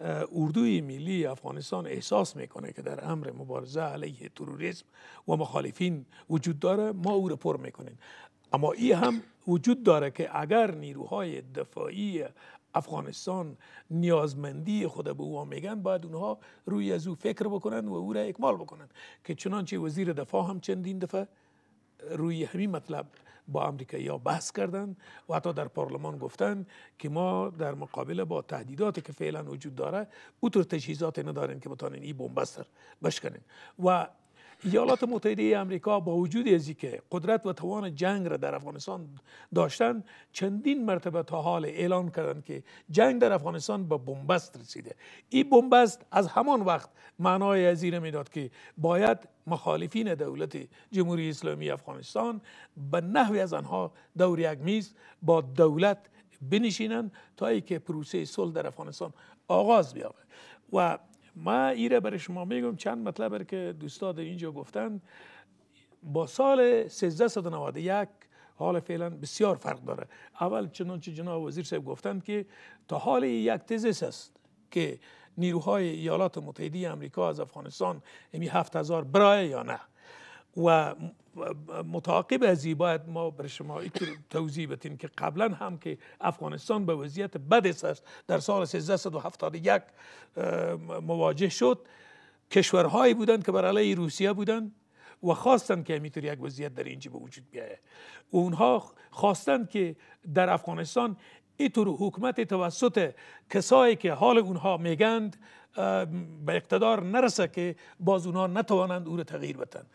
اردوی ملی افغانستان احساس میکنه که در امر مبارزه علیه تروریسم و مخالفین وجود داره ما او را پر میکنیم اما این هم وجود داره که اگر نیروهای دفاعی افغانستان نیازمندی خود به او میگن باید اونها روی از او فکر بکنن و او را اکمال بکنن که چنانچه وزیر دفاع هم چندین دفعه روی همین مطلب با امریکایی ها بحث کردن و حتی در پارلمان گفتن که ما در مقابل با تهدیداتی که فعلا وجود داره اوتر تجهیزات نداریم که بتانین این بمب بشکنیم و ایالات متحده آمریکا با وجود از که قدرت و توان جنگ را در افغانستان داشتن چندین مرتبه تا حال اعلان کردند که جنگ در افغانستان به بنبست رسیده این بنبست از همان وقت معنای این میداد که باید مخالفین دولت جمهوری اسلامی افغانستان به نحوی از آنها دور یک میز با دولت بنشینند تا که پروسه صلح در افغانستان آغاز بیابه و ما ایره برای شما میگم چند مطلب که دوستا در اینجا گفتن با سال 1391 حال فعلا بسیار فرق داره اول چنانچه جناب وزیر صاحب گفتند که تا حال یک تزیس است که نیروهای ایالات متحده آمریکا از افغانستان امی هفت هزار برای یا نه و متعاقب از باید ما بر شما توضیح بدیم که قبلا هم که افغانستان به وضعیت بد است در سال 1371 مواجه شد کشورهایی بودند که بر علیه روسیه بودند و خواستند که همینطور یک وضعیت در اینجا به وجود بیاید و اونها خواستند که در افغانستان اینطور حکمت توسط کسایی که حال اونها میگند به اقتدار نرسه که باز اونها نتوانند او را تغییر بدن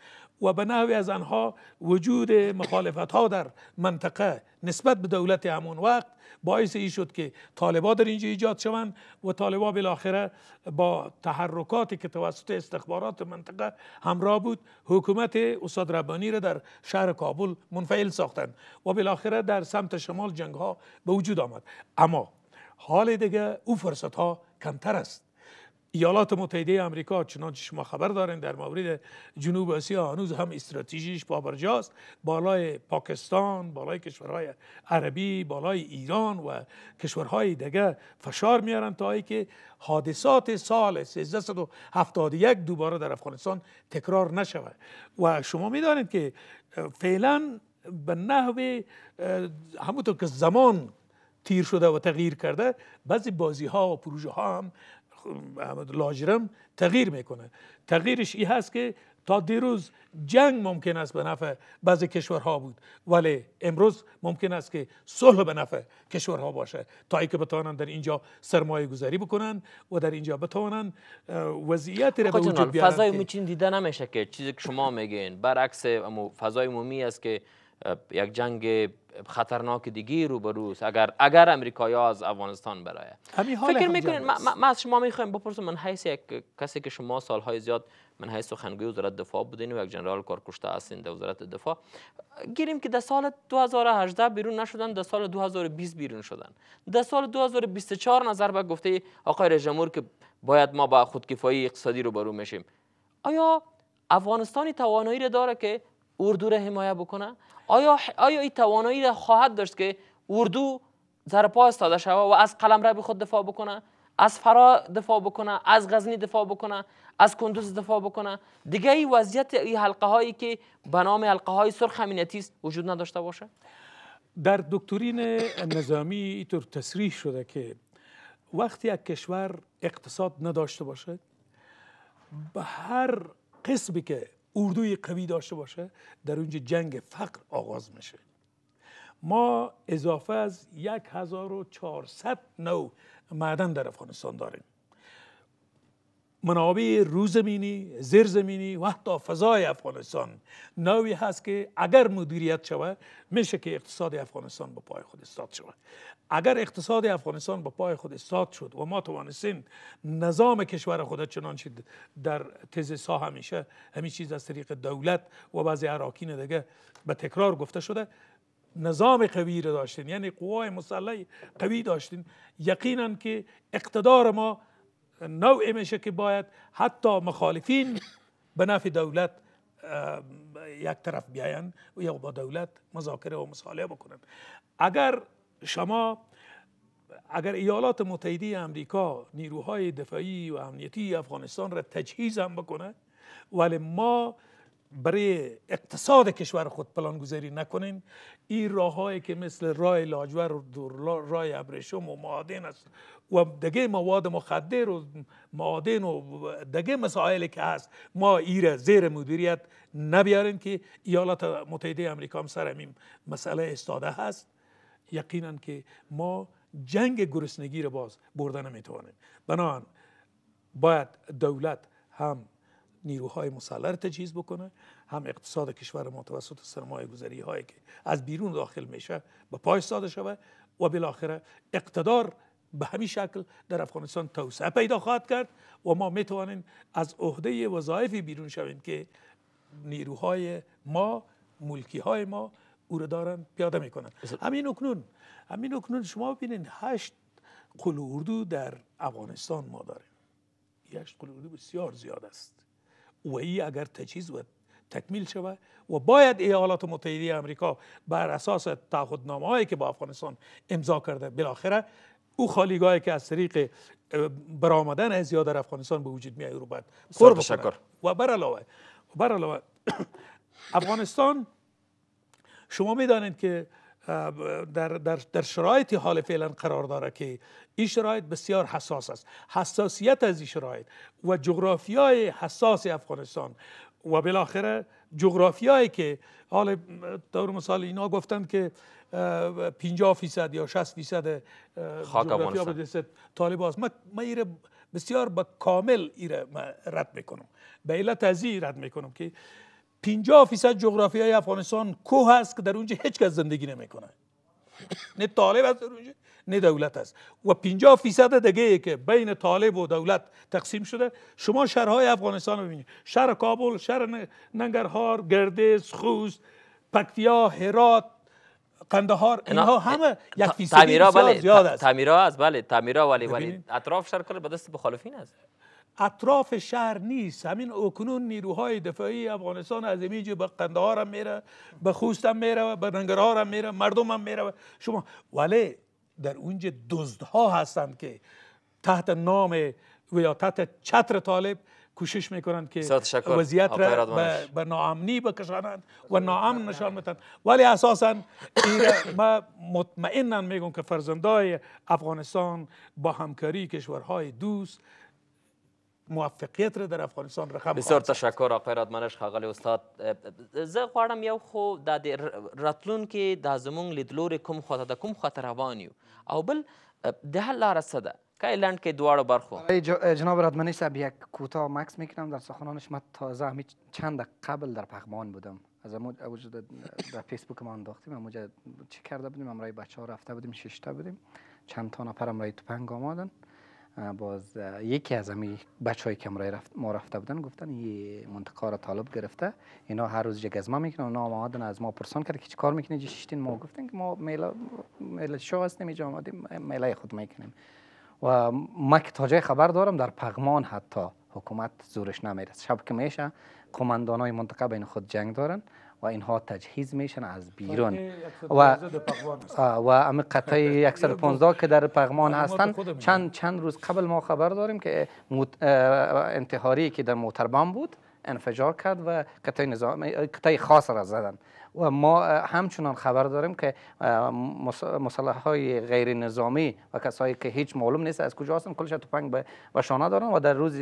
و به نحوی از آنها وجود مخالفت ها در منطقه نسبت به دولت همون وقت باعث ای شد که طالبا در اینجا ایجاد شوند و طالبا بالاخره با تحرکاتی که توسط استخبارات منطقه همراه بود حکومت استاد ربانی را در شهر کابل منفعل ساختند و بالاخره در سمت شمال جنگ ها به وجود آمد اما حال دیگه او فرصت ها کمتر است ایالات متحده امریکا چنانچه شما خبر دارین در مورد جنوب آسیا هنوز هم استراتژیش پابرجاست بالای پاکستان بالای کشورهای عربی بالای ایران و کشورهای دیگه فشار میارن تا ای که حادثات سال 1371 دوباره در افغانستان تکرار نشود و شما میدانید که فعلا به نحو همونطور که زمان تیر شده و تغییر کرده بعضی بازی ها و پروژه ها هم لاجرم تغییر میکنه تغییرش ای هست که تا دیروز جنگ ممکن است به نفع بعضی کشورها بود ولی امروز ممکن است که صلح به نفع کشورها باشه تا ای که بتوانند در اینجا سرمایه گذاری بکنند و در اینجا بتوانند وضعیت را به خب وجود فضای مچین دیده نمیشه که چیزی که شما میگین برعکس فضای عمومی است که یک جنگ خطرناک دیگه روبرو است اگر اگر امریکایی ها از افغانستان برای فکر میکنین ما از شما میخوایم بپرسم من حیث یک کسی که شما سالهای زیاد من حیث سخنگوی وزارت دفاع بودین و یک جنرال کارکشته هستین در وزارت دفاع گیریم که در سال 2018 بیرون نشدن در سال 2020 بیرون شدن در سال 2024 نظر به گفته آقای رژمور که باید ما با خودکفایی اقتصادی رو برو میشیم آیا افغانستانی توانایی داره که اردو را حمایه بکنه آیا, آیا این توانایی را خواهد داشت که اردو در پا استاده شوه و از قلم را به خود دفاع بکنه از فرا دفاع بکنه از غزنی دفاع بکنه از کندوز دفاع بکنه دیگه ای وضعیت این حلقه هایی که به نام حلقه های سرخ امنیتی وجود نداشته باشه در دکترین نظامی اینطور تصریح شده که وقتی یک کشور اقتصاد نداشته باشد به هر قسمی که اردوی قوی داشته باشه در اونجا جنگ فقر آغاز میشه ما اضافه از 1400 نو معدن در افغانستان داریم منابع روزمینی زیرزمینی و حتی فضای افغانستان نوی هست که اگر مدیریت شود میشه که اقتصاد افغانستان با پای خود استاد شود اگر اقتصاد افغانستان با پای خود استاد شد و ما توانستیم نظام کشور خود چنانچه در تز سا همیشه همین چیز از طریق دولت و بعضی عراکین دیگه به تکرار گفته شده نظام قوی را داشتین یعنی قوای مسلح قوی داشتین یقینا که اقتدار ما نوع میشه که باید حتی مخالفین به نفع دولت یک طرف بیاین و یا با دولت مذاکره و مصالحه بکنن اگر شما اگر ایالات متحده امریکا نیروهای دفاعی و امنیتی افغانستان را تجهیز هم بکنه ولی ما برای اقتصاد کشور خود پلان گذاری نکنین این راه هایی که مثل راه لاجور و راه ابریشم، و معادن است و دگه مواد مخدر و معادن و دگه مسائلی که هست ما ایره زیر مدیریت نبیارین که ایالات متحده امریکا هم سر همین مسئله استاده هست یقینا که ما جنگ گرسنگی رو باز برده نمیتوانیم بنابراین باید دولت هم نیروهای مسلح تجهیز بکنه هم اقتصاد کشور ما توسط سرمایه گذاری هایی که از بیرون داخل میشه به پای ساده شوه و بالاخره اقتدار به همین شکل در افغانستان توسعه پیدا خواهد کرد و ما میتوانیم از عهده وظایفی بیرون شویم که نیروهای ما ملکی های ما او را دارن پیاده میکنن همین اکنون همین اکنون شما ببینید هشت قلو اردو در افغانستان ما داریم هشت قلو بسیار زیاد است و ای اگر تجهیز و تکمیل شود و باید ایالات متحده آمریکا بر اساس تعهدنامه هایی که با افغانستان امضا کرده بالاخره او خالیگاهی که از طریق برآمدن از در افغانستان به وجود میاد رو باید پر و بر علاوه بر علاوه *coughs* افغانستان شما میدانید که در, در, در شرایطی حال فعلا قرار داره که این شرایط بسیار حساس است حساسیت از این شرایط و جغرافیای حساس افغانستان و بالاخره جغرافیایی که حال طور مثال اینا گفتند که 50 فیصد یا 60 فیصد جغرافیا به دست طالب هاست من, بسیار با کامل ایره رد میکنم به علت از رد میکنم که 50 فیصد جغرافی های افغانستان کوه هست که در اونجا هیچ کس زندگی نمیکنه نه طالب هست در اونجا نه دولت است و 50 فیصد دیگه که بین طالب و دولت تقسیم شده شما شهرهای افغانستان رو ببینید شهر کابل شهر ننگرهار گردیز خوست پکتیا هرات قندهار اینها همه یک فیصدی بله، زیاد است تعمیرا از بله تعمیرا ولی ولی اطراف شهر کل به دست مخالفین است اطراف شهر نیست همین اکنون نیروهای دفاعی افغانستان از امیجی به قندهار هم میره به خوست هم میره به ننگرهار هم میره مردم هم میره شما ولی در اونجا دزدها هستند که تحت نام و یا تحت چتر طالب کوشش میکنند که وضعیت را به, به ناامنی بکشانند و ناامن نشان بدن ولی اساسا ما مطمئنا میگم که فرزندای افغانستان با همکاری کشورهای دوست موفقیت را در افغانستان رقم بسیار تشکر آقای رادمنش استاد زه غواړم یو خو دا رتلون که دا زمون لیدلورې کوم خواته دا کوم خواته روان یو او بل د هل ده که ایلند که دوارو برخو جناب رادمنش صاحب یک کوتاه مکس میکنم در سخنانش من تازه چند قبل در پغمان بودم از وجود در فیسبوک ما انداختیم اموجا چی کرده بودیم امرای بچه ها رفته بودیم شش تا بودیم چند تا نفر امرای پنگ آمدن باز یکی از همین بچه های که رفت ما رفته بودن گفتن یه منطقه را طالب گرفته اینا هر روز جگ از ما میکنن اونا از ما پرسان کرد که چی کار میکنی چی ما گفتن که ما میلا میلا شو نمی اینجا آمدیم میلای خود میکنیم و ما که تا جای خبر دارم در پغمان حتی حکومت زورش نمیرد شب که میشه قماندان های منطقه بین خود جنگ دارن و اینها تجهیز میشن از بیرون و و ام قطعه 115 که در پغمان هستن چند چند روز قبل ما خبر داریم که انتحاری که در موتربان بود انفجار کرد و قطعه نظام قطعه خاص را زدن و ما همچنان خبر داریم که مسلح های غیر نظامی و کسایی که هیچ معلوم نیست از کجا هستن کلش تفنگ به شانه دارن و در روز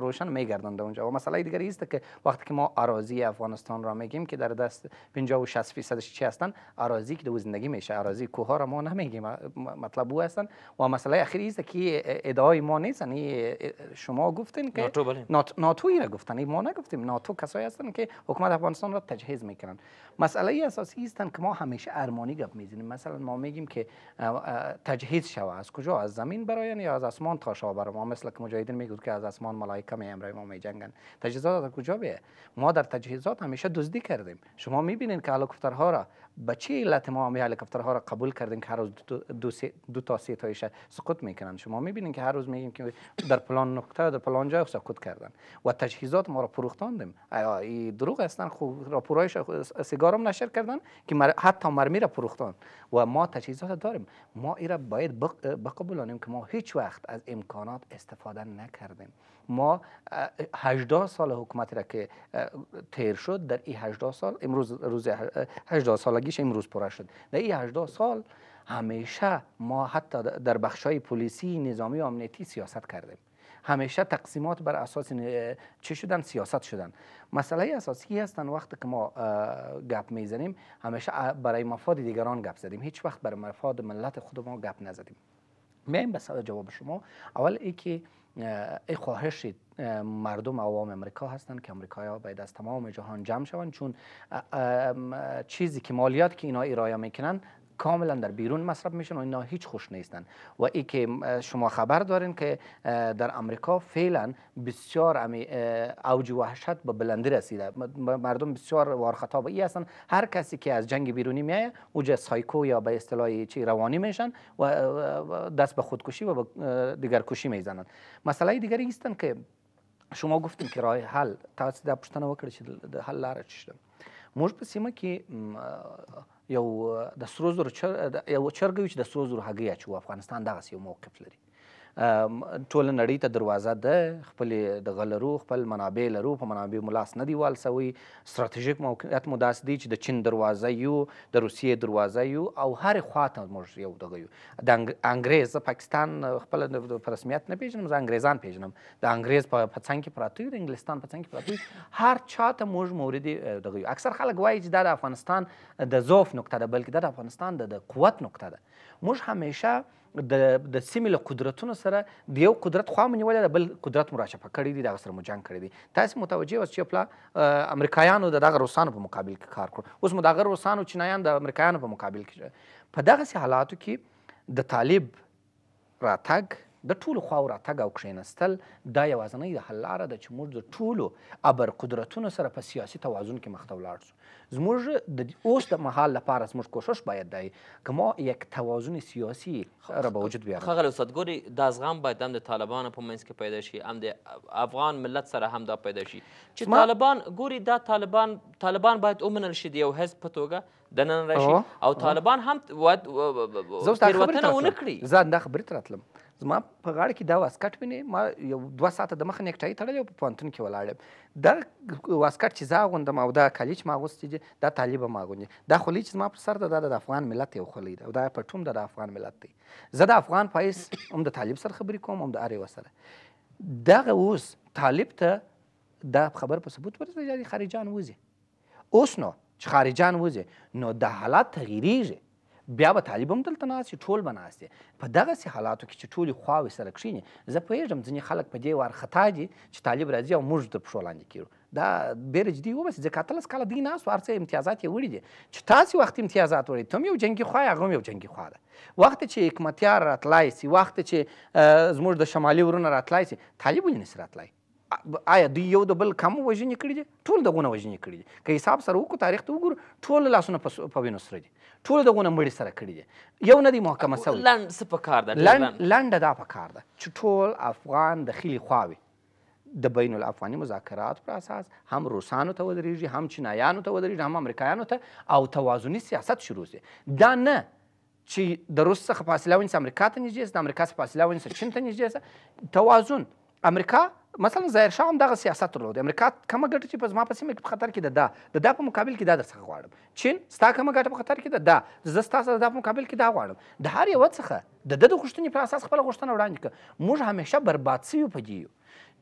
روشن میگردند اونجا و مسئله دیگری است که وقتی که ما اراضی افغانستان را میگیم که در دست 50 و 60 فیصدش چی هستن اراضی که دو زندگی میشه اراضی کوه را ما نمیگیم مطلب او هستن و مسئله اخیری است که ادعای ما نیست شما گفتین که ناتو بلیم. را گفتن ما نگفتیم ناتو کسایی هستن که حکومت افغانستان را تجهیز میکنن مسئله اساسی هستن که ما همیشه ارمانی گپ میزنیم مثلا ما میگیم که تجهیز شوه از کجا از زمین براین یا از آسمان تا برا برای ما مثل که مجاهدین میگوید که از آسمان ملائکه می امرای ما میجنگن تجهیزات از کجا بیه ما در تجهیزات همیشه دزدی کردیم شما میبینین که هلیکوپترها را به چه علت ما همه هلیکوپترها را قبول کردیم که هر روز دو, دو, دو تا سه تایش سقوط میکنن شما میبینین که هر روز میگیم که در پلان نقطه در پلان جای سقوط کردن و تجهیزات ما را فروختاندیم ای دروغ هستن را پورایش سیگارم نشر کردن که حتی مرمی را و ما تجهیزات داریم ما این را باید بقبولانیم که ما هیچ وقت از امکانات استفاده نکردیم ما 18 سال حکومتی را که تیر شد در این 18 سال امروز روز 18 سالگیش امروز پره شد در این 18 سال همیشه ما حتی در بخشای پلیسی نظامی و امنیتی سیاست کردیم همیشه تقسیمات بر اساس چه شدن سیاست شدن مسئله اساسی هستن وقتی که ما گپ میزنیم همیشه برای مفاد دیگران گپ زدیم هیچ وقت برای مفاد ملت خود ما گپ نزدیم میایم به سوال جواب شما اول ای که ای خواهش مردم عوام امریکا هستند که امریکایی ها باید از تمام جهان جمع شوند چون چیزی که مالیات که اینا ارائه میکنن کاملا در بیرون مصرف میشن و اینا هیچ خوش نیستن و ای که شما خبر دارین که در امریکا فعلا بسیار امی اوج وحشت به بلندی رسیده مردم بسیار وارخطا به ای هستن هر کسی که از جنگ بیرونی میایه اوج سایکو یا به اصطلاح چی روانی میشن و دست به خودکشی و دیگر کشی میزنن مسئله دیگری هستن که شما گفتیم که راه حل تا دا پوښتنه وکړه چې حل لاره چی یو د سرو زرو یو چرګ وي چې د سرو زرو هګۍ اچوي افغانستان دغسې یو موقف لري ټوله نړۍ ته دروازه ده خپلې دغه لرو خپل منابع لرو په منابعو مو لاس نه دی والسوی ستراتیژیک موقعیت مو داسې دی چې د چین دروازه یو د روسیې دروازه یو او هرې خواته موږ یو دغه یو د انګریز د پاکستان خپل په رسمیت نه پېژنم زه انګریزان پېژنم د انګریز په څنګ کې پراته د انګلستان په څنګ کې پراته هر چا ته موږ مورد دغه یو اکثر خلک وایي چې دا د افغانستان د ضعف نقطه ده بلکې دا د افغانستان د قوت نقطه ده موږ همیشه د د سیمې له قدرتونو سره د یو قدرت خوا نیولې ده بل قدرت مراچپه کړی دی دغه سره مو جنګ کړی دی تاسو متوجه اوس چې پلا امریکایانو د دغه روسانو په مقابل کې کار کړ اوس مو دغه روسانو چینایان د امریکایانو په مقابل کې په دغه حالاتو کې د طالب راتګ د ټولو خواو راتګ او کښېنستل دا یوازنۍ د حل لاره ده چې موږ د ټولو ابر قدرتونو سره په سیاسي توازن کې مخته ولاړ شو زموږ د اوس د مهال لپاره زموږ کوشش باید دی که ما یک توازن سیاسي را به وجود بیارم ښاغلی استاد ګورې دا زغم باید هم د طالبانو په منځ کې پیدا شي هم د افغان ملت سره هم دا پیدا شي چې طالبان ګوري دا طالبان طالبان باید ومنل شي د یو حزب په توګه دننه راشي او طالبان هم تېروتنه ونه کړي زه دا خبرې ته راتلم زما په غاړه کې دا واسکټ وینې ما یو دوه ساعته د مخه نیکټای تړلی او په پوهنتون کې ولاړ یم دا واسکټ چې زه اغوندم او دا کالي چې ما اغوستی دي دا طالبه ما اغوندي دا خولۍ چې زما پر سر ده دا د افغان ملت یو خولۍ ده او دا پټوم ده د افغان ملت دی زه د افغان په حیث هم د طالب سره خبرې کوم هم د هر یوه سره دغه اوس طالب ته دا خبر په ثبوت ورسېږي خارجان وځي اوس نو چې خارجان وځي نو دا حالات تغیریږي بیا به طالب هم دلته ناست ټول به ناست په دغسې حالاتو کې چې ټولې خواوې سره کښیني زه پوهېږم ځینې خلک په دې وار خطا دي چې طالب راځي او موږ د پښو لاندې کیږو دا ډېره جدي وباسي ځکه اتلس کاله دوی ناست هر څه امتیازات یې وړي دي چې تاسې وخت امتیازات وړي ته هم یو جنګي خوا هغه هم یو جنګي خوا ده وخت چې حکمتیار راتلای سي وخت چې زموږ د شمالي ورونه راتلای سي طالب ولې نسي راتلای آیا دوی یو د بل کم وژنې کړي دي ټول دغونه وژنې کړي دي که حساب سره وکړو تاریخ ته وګورو ټول لاسونه په وینو سره دي ټول دغونه مړي سره کړي دي یو نه دی محکمه سوی لنډ څه په کار ده لنډه دا په کار ده چې ټول افغان د خیلې خواوې د بین الافغاني مذاکرات پر اساس هم روسانو ته ودرېږي هم چینایانو ته ودرېږي هم امریکایانو ته او توازني سیاست شروع سي دا نه چې د روس څخه فاصله ونیسه امریکا ته نږدې د امریکا څخه فاصله ونیسه چین ته نږدې توازن امریکا مثلا ظاهر شاه هم دغه سیاست درلود امریکا کومه ګټه چې په زما په سیمه کې په خطر کې ده دا د دا په مقابل کې دا درڅخه غواړم چین ستا کومه ګټه په خطر کې ده دا زه ستا سره دا په مقابل کې دا غواړم د هر یوه څخه د د غوښتنې په اساس خپله غوښتنه وړاندې کړه موږ همیشه برباد سوي په دې یو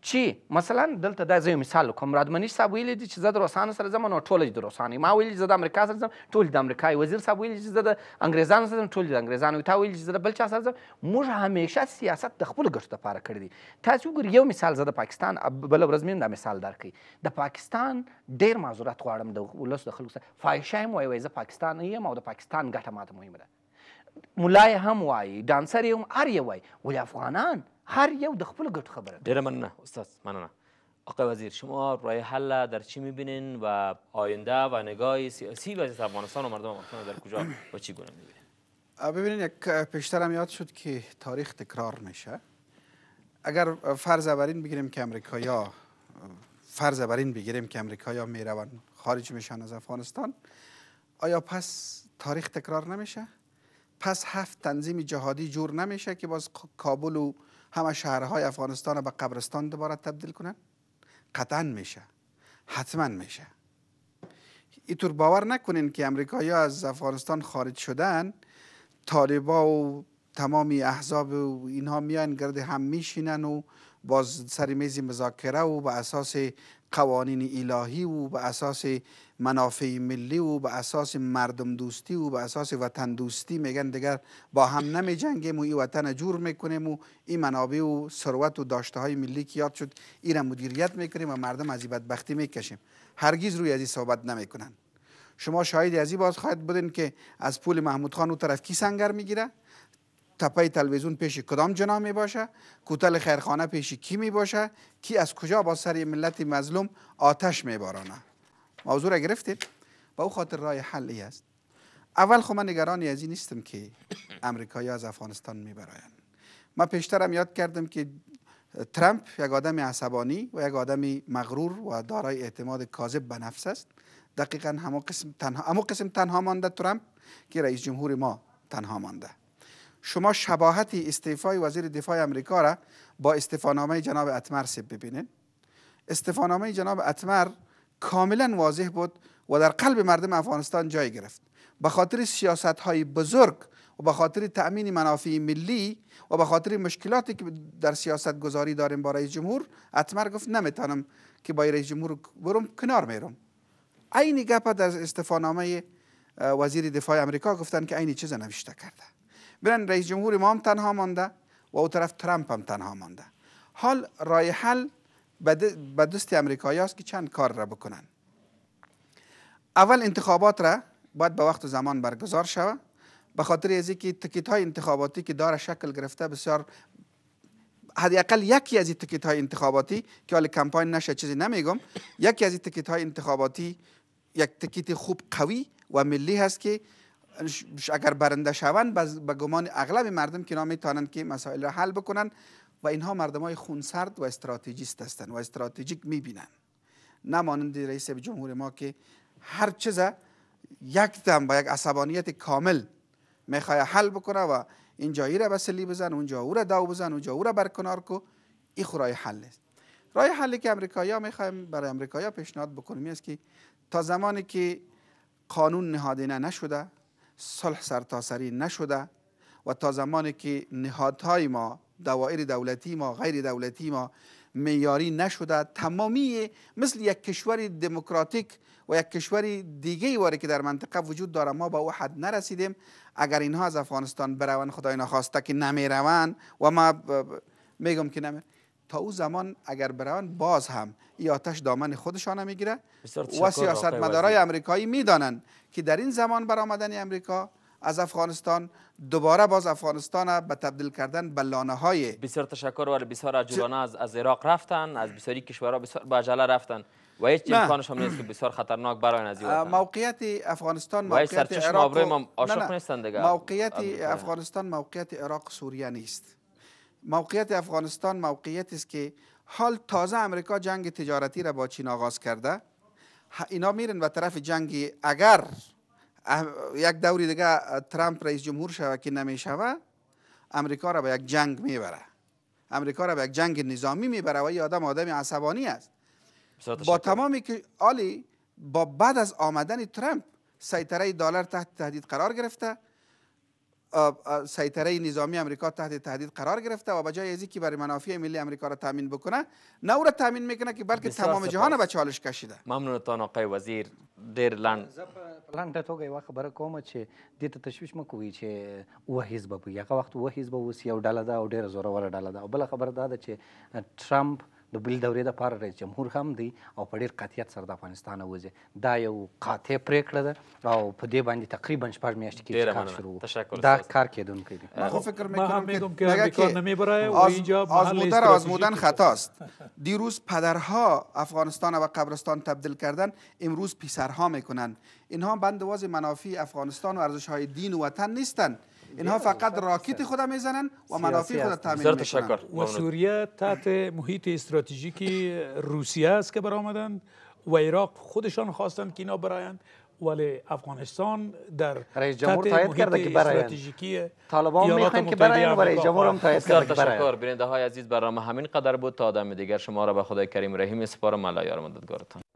چې مثلا دلته دا زه یو مثال کوم رادمني صاحب ویلی دي چې زه د روسانو سره ځم نو ټول د روسانو ما ویلي زه د امریکا سره ځم ټول د امریکای وزیر صاحب ویلي چې زه د انګریزانو سره ځم ټول د انګریزانو تا ویلي چې زه د بل چا سره ځم موږ همیشه سیاست د خپلو ګټو لپاره کړی دی تاسو وګورئ یو مثال زه د پاکستان بله ورځ مې دا مثال درکړي د پاکستان ډېر معذورت غواړم د ولس د خلکو سره فاحشه یم وایي وایي زه پاکستان یم او د پاکستان ګټه ماته مهمه ده ملای هم وای، دانسر هم هر یو وای افغانان هر یو د خپل ګټو خبره ډیر مننه استاد مننه آقای وزیر شما رای حل در چی میبینین و آینده و نگاه سیاسی وضعیت افغانستان و مردم افغانستان در کجا و چی گونه میبینین ببینین یک پیشتر هم یاد شد که تاریخ تکرار میشه اگر فرض بر بگیریم که امریکایا فرض بر بگیریم که یا میروند خارج میشن از افغانستان آیا پس تاریخ تکرار نمیشه پس هفت تنظیم جهادی جور نمیشه که باز کابل و همه شهرهای افغانستان به قبرستان دوباره تبدیل کنن قطعا میشه حتما میشه اینطور باور نکنین که امریکایی از افغانستان خارج شدن طالبا و تمامی احزاب و اینها میان گرد هم میشینن و باز سر میز مذاکره و به اساس قوانین الهی و به اساس منافع ملی و به اساس مردم دوستی و به اساس وطن دوستی میگن دیگر با هم نمی جنگیم و این وطن جور میکنیم و این منابع و ثروت و داشته های ملی که یاد شد این را مدیریت میکنیم و مردم از این بدبختی میکشیم هرگیز روی از این صحبت نمیکنن شما شاید از این باز خواهد بودین که از پول محمود خان او طرف کی سنگر میگیره تپای تلویزیون پیش کدام جنا می باشه کوتل خیرخانه پیش کی می باشه کی از کجا با سر ملت مظلوم آتش می بارانه موضوع را گرفتید با او خاطر رای حلی است اول خو خب من نگران از این نیستم که امریکایی از افغانستان می براین ما پیشترم یاد کردم که ترامپ یک آدم عصبانی و یک آدم مغرور و دارای اعتماد کاذب به نفس است دقیقا همو قسم تنها همو قسم تنها مانده ترامپ که رئیس جمهور ما تنها مانده شما شباهت استعفای وزیر دفاع آمریکا را با استفانامه جناب اتمر سب ببینید استفانامه جناب اتمر کاملا واضح بود و در قلب مردم افغانستان جای گرفت به خاطر سیاست های بزرگ و به خاطر تأمین منافع ملی و به خاطر مشکلاتی که در سیاست گذاری داریم با رئیس جمهور اتمر گفت نمیتونم که با رئیس جمهور برم کنار میرم عین گپ در استفانامه وزیر دفاع آمریکا گفتن که عین چیز نوشته کرده برن رئیس جمهور ما هم تنها مانده و او طرف ترامپ هم تنها مانده حال رای حل به دست امریکایی است که چند کار را بکنن اول انتخابات را باید به وقت و زمان برگزار شود به خاطر از اینکه تکیت های انتخاباتی که داره شکل گرفته بسیار حداقل یکی از تکیت های انتخاباتی که حال کمپاین نشه چیزی نمیگم یکی از تکیت های انتخاباتی یک تکیت خوب قوی و ملی هست که اگر برنده شوند به گمان اغلب مردم که توانند که مسائل را حل بکنند و اینها مردم های خونسرد و استراتژیست هستند و استراتژیک میبینند نمانند رئیس جمهور ما که هر چیز یک دم با یک عصبانیت کامل میخواه حل بکنه و این جایی را به بزن اونجا او را داو بزن اونجا او را برکنار کو این خورای حل است راه حلی که ها میخوایم برای ها پیشنهاد بکنیم است که تا زمانی که قانون نهادینه نشده صلح سرتاسری نشده و تا زمانی که نهادهای ما دوایر دولتی ما غیر دولتی ما میاری نشده تمامی مثل یک کشور دموکراتیک و یک کشور دیگه واری که در منطقه وجود داره ما به او حد نرسیدیم اگر اینها از افغانستان برون خدای نخواسته که نمیروند و ما میگم که نمیروند تا او زمان اگر برون باز هم ای آتش دامن خودشان میگیره و مدارای امریکایی میدانن که در این زمان برآمدن امریکا از افغانستان دوباره باز افغانستان به تبدیل کردن به لانه های بسیار تشکر و بسیار عجولانه از, از عراق رفتن از بسیاری کشورها بسیار رفتن و هیچ امکانش هم نیست که بسیار خطرناک برای از موقعیت افغانستان موقعیت عراق موقعیت افغانستان موقعیت عراق سوریه نیست موقعیت افغانستان موقعیت است که حال تازه امریکا جنگ تجارتی را با چین آغاز کرده اینا میرن و طرف جنگ اگر یک دوری دیگه ترامپ رئیس جمهور شود که نمیشوه امریکا را به یک جنگ میبره امریکا را به یک جنگ نظامی میبره و این آدم آدم عصبانی است با تمامی که آلی با بعد از آمدن ترامپ سیطره دلار تحت تهدید قرار گرفته سیطره نظامی امریکا تحت تهدید قرار گرفته و بجای از که برای منافع ملی امریکا را تامین بکنه نه او را تامین میکنه که بلکه تمام جهان به چالش کشیده ممنونتان آقای وزیر ډیر لنډ زه په لنډه توګه یوه خبره کوم چې دې ته تشویش مه کوئ چې اوه حزبه به وي هغه وخت اوه حزبه اوس یو ډله ده او ډېره زوروره ډله ده او بله خبره دا ده چې ټرمپ د بل دورې د پاره رئیس جمهور هم دی او په قطیت قاطعیت سره د افغانستان وځي دا یو قاطع پریکړه ده او په دې باندې تقریبا شپږ میاشتې کې کار شروع دا کار کېدونکی ما خو فکر میکنم که آزمودن خطاست دیروز پدرها افغانستان و قبرستان تبدیل کردن امروز پسرها میکنن اینها بندواز منافی افغانستان و ارزش های دین و وطن نیستند اینها بله، فقط راکیت خود میزنن و منافع خود تامین میکنن و سوریه تحت محیط استراتژیکی روسیه است که برآمدند و عراق خودشان خواستند که اینا برایند ولی افغانستان در رئیس جمهور تایید کرده که برای طالبان میخوان که برای و رئیس جمهور هم تایید کرده که برای بیننده های عزیز برنامه همین قدر بود تا آدم دیگر شما را به خدای کریم رحیم سپارم الله یار مددگارتان